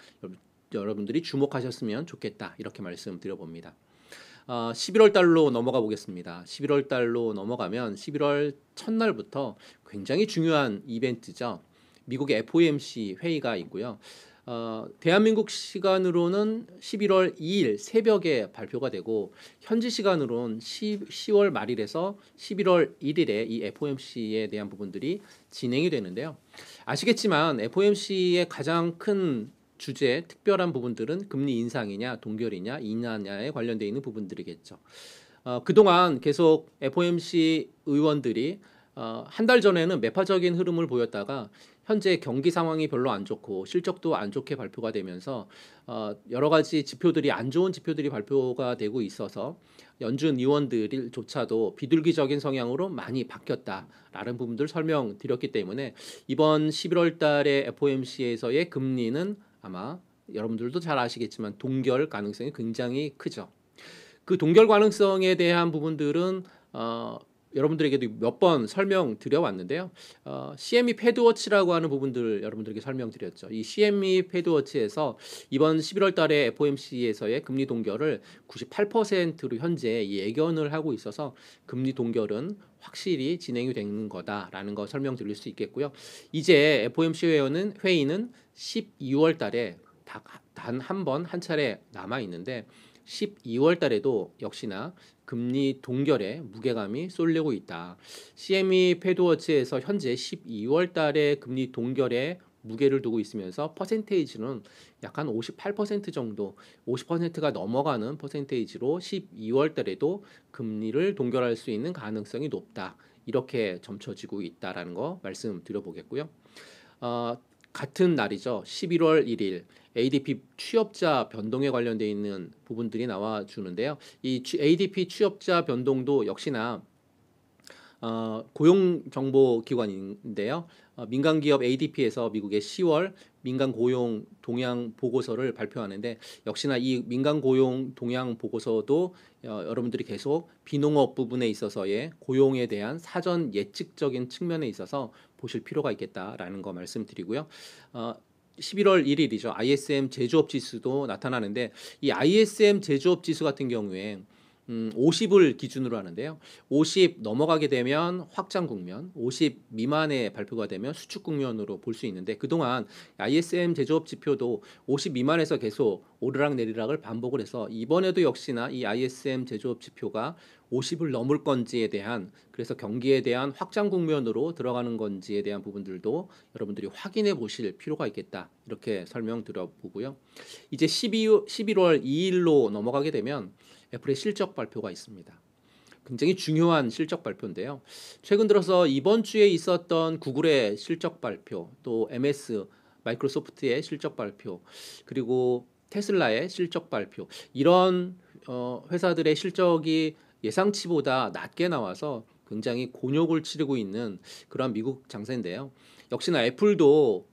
여러분들이 주목하셨으면 좋겠다 이렇게 말씀드려봅니다. 11월 어, 달로 넘어가 보겠습니다. 11월 달로 넘어가면 11월 첫날부터 굉장히 중요한 이벤트죠. 미국의 FOMC 회의가 있고요. 어, 대한민국 시간으로는 11월 2일 새벽에 발표가 되고 현지 시간으로는 10, 10월 말일에서 11월 1일에 이 FOMC에 대한 부분들이 진행이 되는데요. 아시겠지만 FOMC의 가장 큰 주제 의 특별한 부분들은 금리 인상이냐 동결이냐 인하냐에 관련돼 있는 부분들이겠죠. 어, 그동안 계속 FOMC 의원들이 어, 한달 전에는 매파적인 흐름을 보였다가 현재 경기 상황이 별로 안 좋고 실적도 안 좋게 발표가 되면서 어, 여러 가지 지표들이 안 좋은 지표들이 발표가 되고 있어서 연준 의원들조차도 비둘기적인 성향으로 많이 바뀌었다라는 부분들 설명드렸기 때문에 이번 11월 달에 FOMC에서의 금리는 아마 여러분들도 잘 아시겠지만 동결 가능성이 굉장히 크죠. 그 동결 가능성에 대한 부분들은 어, 여러분들에게도 몇 번 설명 드려왔는데요. 어, CME 패드워치라고 하는 부분들 을 여러분들에게 설명드렸죠. 이 CME 패드워치에서 이번 11월 달에 FOMC에서의 금리 동결을 98%로 현재 예견을 하고 있어서 금리 동결은 확실히 진행이 되는 거다라는 거 설명드릴 수 있겠고요. 이제 FOMC 회의는, 회의는 12월 달에 단 한 번 한 차례 남아 있는데 12월 달에도 역시나 금리 동결에 무게감이 쏠리고 있다. CME 패드워치에서 현재 12월 달에 금리 동결에 무게를 두고 있으면서 퍼센테이지는 약한 58% 정도, 50%가 넘어가는 퍼센테이지로 12월 달에도 금리를 동결할 수 있는 가능성이 높다. 이렇게 점쳐지고 있다라는 거 말씀드려 보겠고요. 어, 같은 날이죠. 11월 1일 ADP 취업자 변동에 관련되어 있는 부분들이 나와 주는데요. 이 ADP 취업자 변동도 역시나 어, 고용 정보 기관인데요. 어, 민간 기업 ADP에서 미국의 10월 민간 고용 동향 보고서를 발표하는데 역시나 이 민간 고용 동향 보고서도 어, 여러분들이 계속 비농업 부분에 있어서의 고용에 대한 사전 예측적인 측면에 있어서 보실 필요가 있겠다라는 거 말씀드리고요. 어, 11월 1일이죠. ISM 제조업 지수도 나타나는데 이 ISM 제조업 지수 같은 경우에 음, 50을 기준으로 하는데요. 50 넘어가게 되면 확장 국면, 50 미만의 발표가 되면 수축 국면으로 볼 수 있는데 그동안 ISM 제조업 지표도 50 미만에서 계속 오르락 내리락을 반복을 해서 이번에도 역시나 이 ISM 제조업 지표가 50을 넘을 건지에 대한 그래서 경기에 대한 확장 국면으로 들어가는 건지에 대한 부분들도 여러분들이 확인해 보실 필요가 있겠다 이렇게 설명 드려보고요. 이제 12, 11월 2일로 넘어가게 되면 애플의 실적 발표가 있습니다. 굉장히 중요한 실적 발표인데요. 최근 들어서 이번 주에 있었던 구글의 실적 발표, 또 MS 마이크로소프트의 실적 발표, 그리고 테슬라의 실적 발표 이런 어, 회사들의 실적이 예상치보다 낮게 나와서 굉장히 곤욕을 치르고 있는 그러 미국 장세인데요. 역시나 애플도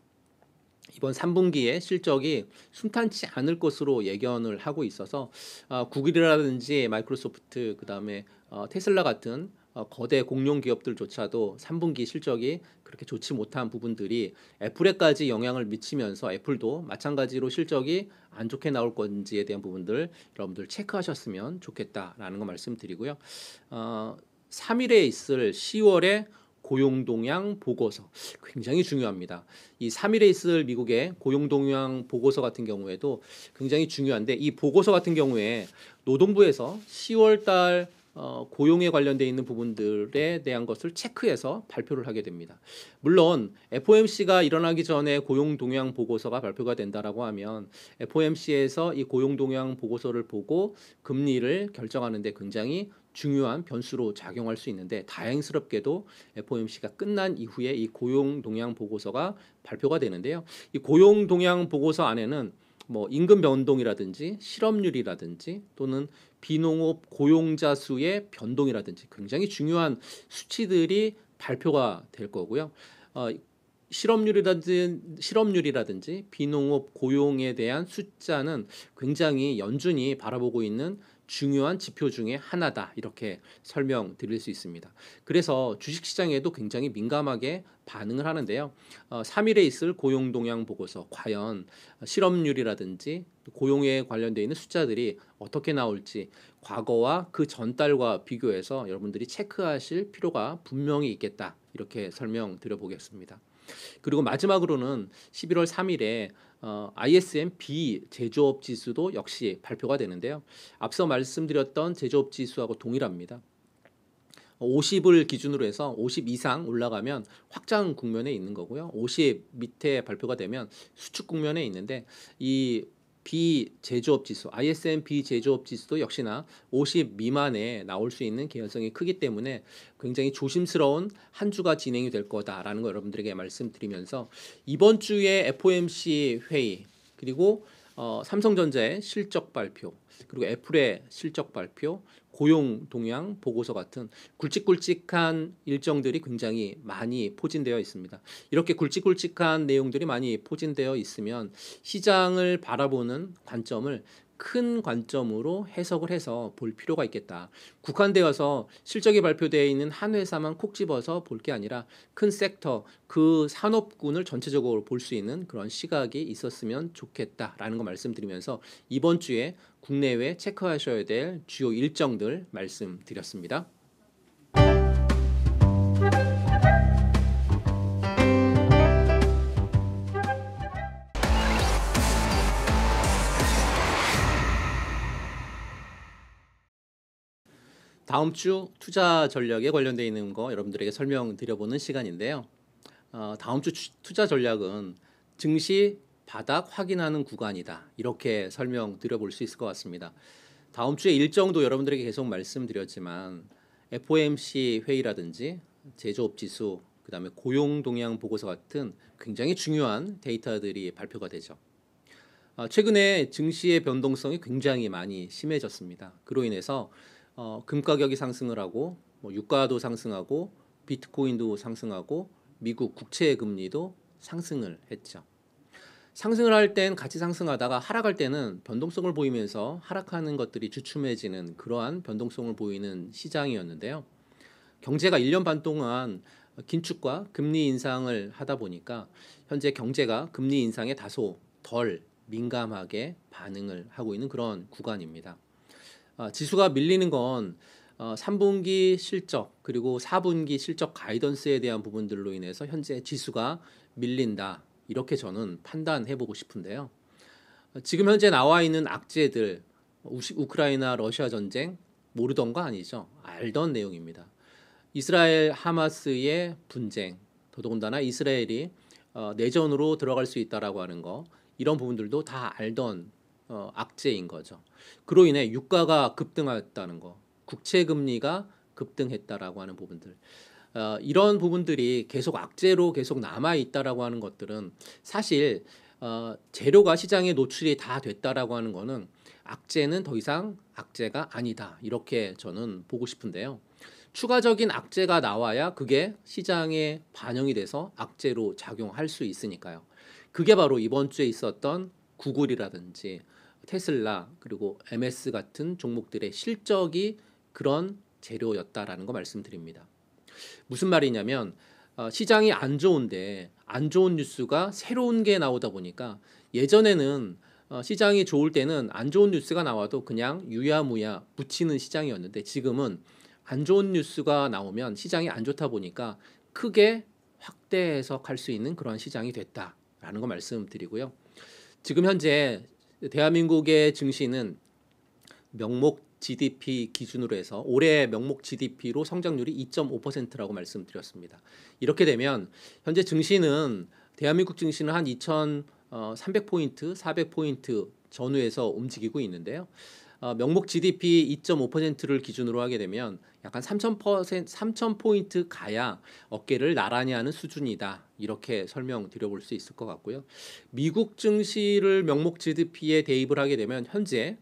이번 3분기에 실적이 순탄치 않을 것으로 예견을 하고 있어서 어, 구글이라든지 마이크로소프트 그다음에 어, 테슬라 같은 어, 거대 공룡 기업들조차도 3분기 실적이 그렇게 좋지 못한 부분들이 애플에까지 영향을 미치면서 애플도 마찬가지로 실적이 안 좋게 나올 건지에 대한 부분들 여러분들 체크하셨으면 좋겠다라는 거 말씀드리고요. 어, 3일에 있을 10월에 고용동향 보고서 굉장히 중요합니다. 이 3일에 있을 미국의 고용동향 보고서 같은 경우에도 굉장히 중요한데 이 보고서 같은 경우에 노동부에서 10월 달 어, 고용에 관련돼 있는 부분들에 대한 것을 체크해서 발표를 하게 됩니다. 물론 FOMC가 일어나기 전에 고용 동향 보고서가 발표가 된다라고 하면 FOMC에서 이 고용 동향 보고서를 보고 금리를 결정하는데 굉장히 중요한 변수로 작용할 수 있는데 다행스럽게도 FOMC가 끝난 이후에 이 고용 동향 보고서가 발표가 되는데요. 이 고용 동향 보고서 안에는 뭐 임금 변동이라든지 실업률이라든지 또는 비농업 고용자 수의 변동이라든지 굉장히 중요한 수치들이 발표가 될 거고요. 어, 실업률이라든지 실업률이라든지 비농업 고용에 대한 숫자는 굉장히 연준이 바라보고 있는 중요한 지표 중에 하나다 이렇게 설명드릴 수 있습니다. 그래서 주식시장에도 굉장히 민감하게 반응을 하는데요. 어, 3일에 있을 고용 동향 보고서 과연 어, 실업률이라든지 고용에 관련되어 있는 숫자들이 어떻게 나올지 과거와 그 전달과 비교해서 여러분들이 체크하실 필요가 분명히 있겠다 이렇게 설명드려 보겠습니다. 그리고 마지막으로는 11월 3일에 어, ISM B 제조업 지수도 역시 발표가 되는데요. 앞서 말씀드렸던 제조업 지수하고 동일합니다. 50을 기준으로 해서 50 이상 올라가면 확장 국면에 있는 거고요. 50 밑에 발표가 되면 수축 국면에 있는데 이 비제조업 지수 ISM 비제조업 지수도 역시나 50 미만에 나올 수 있는 개연성이 크기 때문에 굉장히 조심스러운 한 주가 진행이 될 거다라는 걸 여러분들에게 말씀드리면서 이번 주에 FOMC 회의 그리고 어, 삼성전자의 실적 발표 그리고 애플의 실적 발표 고용 동향 보고서 같은 굵직굵직한 일정들이 굉장히 많이 포진되어 있습니다. 이렇게 굵직굵직한 내용들이 많이 포진되어 있으면 시장을 바라보는 관점을 큰 관점으로 해석을 해서 볼 필요가 있겠다. 국한되어서 실적이 발표되어 있는 한 회사만 콕 집어서 볼 게 아니라 큰 섹터, 그 산업군을 전체적으로 볼 수 있는 그런 시각이 있었으면 좋겠다라는 거 말씀드리면서 이번 주에 국내외 체크하셔야 될 주요 일정들 말씀드렸습니다. 다음 주 투자 전략에 관련돼 있는 거 여러분들에게 설명드려보는 시간인데요. 어, 다음 주 투자 전략은 증시 바닥 확인하는 구간이다 이렇게 설명드려볼 수 있을 것 같습니다. 다음 주에 일정도 여러분들에게 계속 말씀드렸지만 FOMC 회의라든지 제조업 지수 그다음에 고용 동향 보고서 같은 굉장히 중요한 데이터들이 발표가 되죠. 어, 최근에 증시의 변동성이 굉장히 많이 심해졌습니다. 그로 인해서 어, 금 가격이 상승을 하고 뭐 유가도 상승하고 비트코인도 상승하고 미국 국채 금리도 상승을 했죠. 상승을 할 땐 같이 상승하다가 하락할 때는 변동성을 보이면서 하락하는 것들이 주춤해지는 그러한 변동성을 보이는 시장이었는데요. 경제가 1년 반 동안 긴축과 금리 인상을 하다 보니까 현재 경제가 금리 인상에 다소 덜 민감하게 반응을 하고 있는 그런 구간입니다. 어, 지수가 밀리는 건 3분기 어, 실적 그리고 4분기 실적 가이던스에 대한 부분들로 인해서 현재 지수가 밀린다 이렇게 저는 판단해 보고 싶은데요. 어, 지금 현재 나와 있는 악재들 우크라이나 러시아 전쟁 모르던 거 아니죠? 알던 내용입니다. 이스라엘 하마스의 분쟁 더더군다나 이스라엘이 내전으로 들어갈 수 있다라고 하는 거 이런 부분들도 다 알던 어, 악재인 거죠. 그로 인해 유가가 급등했다는 거, 국채 금리가 급등했다라고 하는 부분들. 어, 이런 부분들이 계속 악재로 계속 남아 있다라고 하는 것들은 사실 어, 재료가 시장에 노출이 다 됐다라고 하는 거는 악재는 더 이상 악재가 아니다 이렇게 저는 보고 싶은데요. 추가적인 악재가 나와야 그게 시장에 반영이 돼서 악재로 작용할 수 있으니까요. 그게 바로 이번 주에 있었던 구글이라든지 테슬라 그리고 MS 같은 종목들의 실적이 그런 재료였다라는 거 말씀드립니다. 무슨 말이냐면 어, 시장이 안 좋은데 안 좋은 뉴스가 새로운 게 나오다 보니까 예전에는 어, 시장이 좋을 때는 안 좋은 뉴스가 나와도 그냥 유야무야 붙이는 시장이었는데 지금은 안 좋은 뉴스가 나오면 시장이 안 좋다 보니까 크게 확대해서 갈 수 있는 그런 시장이 됐다라는 거 말씀드리고요. 지금 현재 대한민국의 증시는 명목 GDP 기준으로 해서 올해 명목 GDP로 성장률이 2.5%라고 말씀드렸습니다. 이렇게 되면 현재 증시는 대한민국 증시는 한 2,300포인트, 어, 400포인트 전후에서 움직이고 있는데요. 어, 명목 GDP 2.5%를 기준으로 하게 되면 약간 3,000%포인트 가야 어깨를 나란히 하는 수준이다. 이렇게 설명드려볼 수 있을 것 같고요. 미국 증시를 명목 GDP에 대입을 하게 되면 현재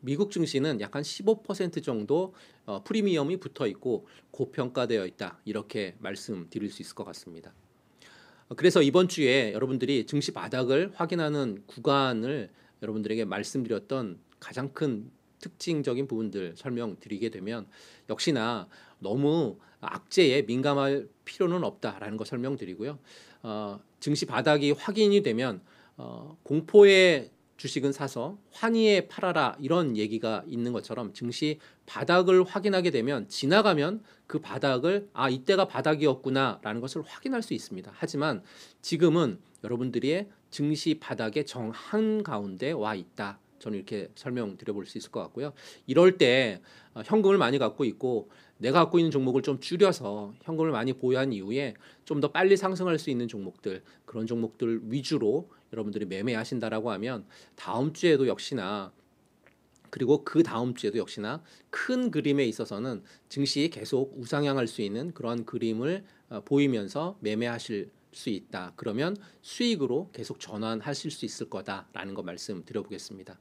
미국 증시는 약간 15% 정도 어, 프리미엄이 붙어 있고 고평가되어 있다. 이렇게 말씀드릴 수 있을 것 같습니다. 어, 그래서 이번 주에 여러분들이 증시 바닥을 확인하는 구간을 여러분들에게 말씀드렸던 가장 큰 특징적인 부분들 설명드리게 되면 역시나 너무 악재에 민감할 필요는 없다라는 거 설명드리고요. 어, 증시 바닥이 확인이 되면 어, 공포의 주식은 사서 환희에 팔아라 이런 얘기가 있는 것처럼 증시 바닥을 확인하게 되면 지나가면 그 바닥을 아 이때가 바닥이었구나라는 것을 확인할 수 있습니다. 하지만 지금은 여러분들이 증시 바닥의 정한 가운데 와 있다. 저는 이렇게 설명드려볼 수 있을 것 같고요. 이럴 때 어, 현금을 많이 갖고 있고 내가 갖고 있는 종목을 좀 줄여서 현금을 많이 보유한 이후에 좀 더 빨리 상승할 수 있는 종목들 그런 종목들 위주로 여러분들이 매매하신다라고 하면 다음 주에도 역시나 그리고 그 다음 주에도 역시나 큰 그림에 있어서는 증시 계속 우상향할 수 있는 그러한 그림을 어, 보이면서 매매하실 수 있다. 그러면 수익으로 계속 전환하실 수 있을 거다라는 거 말씀드려보겠습니다.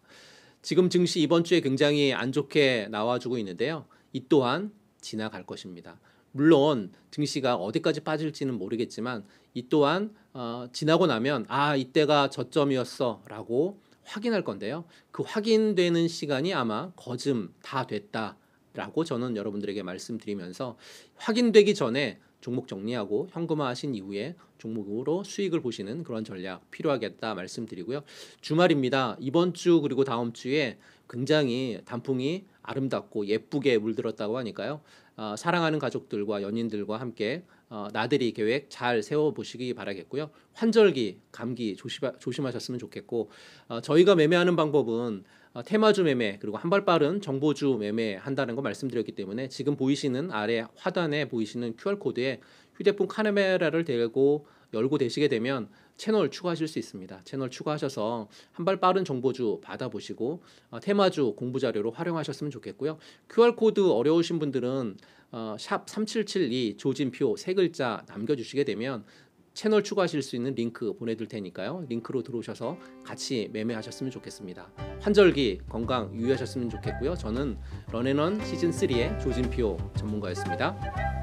지금 증시 이번 주에 굉장히 안 좋게 나와주고 있는데요. 이 또한 지나갈 것입니다. 물론 증시가 어디까지 빠질지는 모르겠지만 이 또한 어, 지나고 나면 아 이때가 저점이었어라고 확인할 건데요. 그 확인되는 시간이 아마 거즘 다 됐다라고 저는 여러분들에게 말씀드리면서 확인되기 전에 종목 정리하고 현금화하신 이후에 종목으로 수익을 보시는 그런 전략 필요하겠다 말씀드리고요. 주말입니다. 이번 주 그리고 다음 주에 굉장히 단풍이 아름답고 예쁘게 물들었다고 하니까요. 어, 사랑하는 가족들과 연인들과 함께 어, 나들이 계획 잘 세워보시기 바라겠고요. 환절기, 감기 조심하, 조심하셨으면 좋겠고 어, 저희가 매매하는 방법은 어, 테마주 매매 그리고 한발 빠른 정보주 매매한다는 거 말씀드렸기 때문에 지금 보이시는 아래 화단에 보이시는 QR코드에 휴대폰 카메라를 대고 열고 되시게 되면 채널 추가하실 수 있습니다. 채널 추가하셔서 한 발 빠른 정보주 받아보시고 어, 테마주 공부 자료로 활용하셨으면 좋겠고요. QR코드 어려우신 분들은 어, 샵3772 조진표 세 글자 남겨주시게 되면 채널 추가하실 수 있는 링크 보내드릴 테니까요. 링크로 들어오셔서 같이 매매하셨으면 좋겠습니다. 환절기 건강 유의하셨으면 좋겠고요. 저는 런앤원 시즌3의 조진표 전문가였습니다.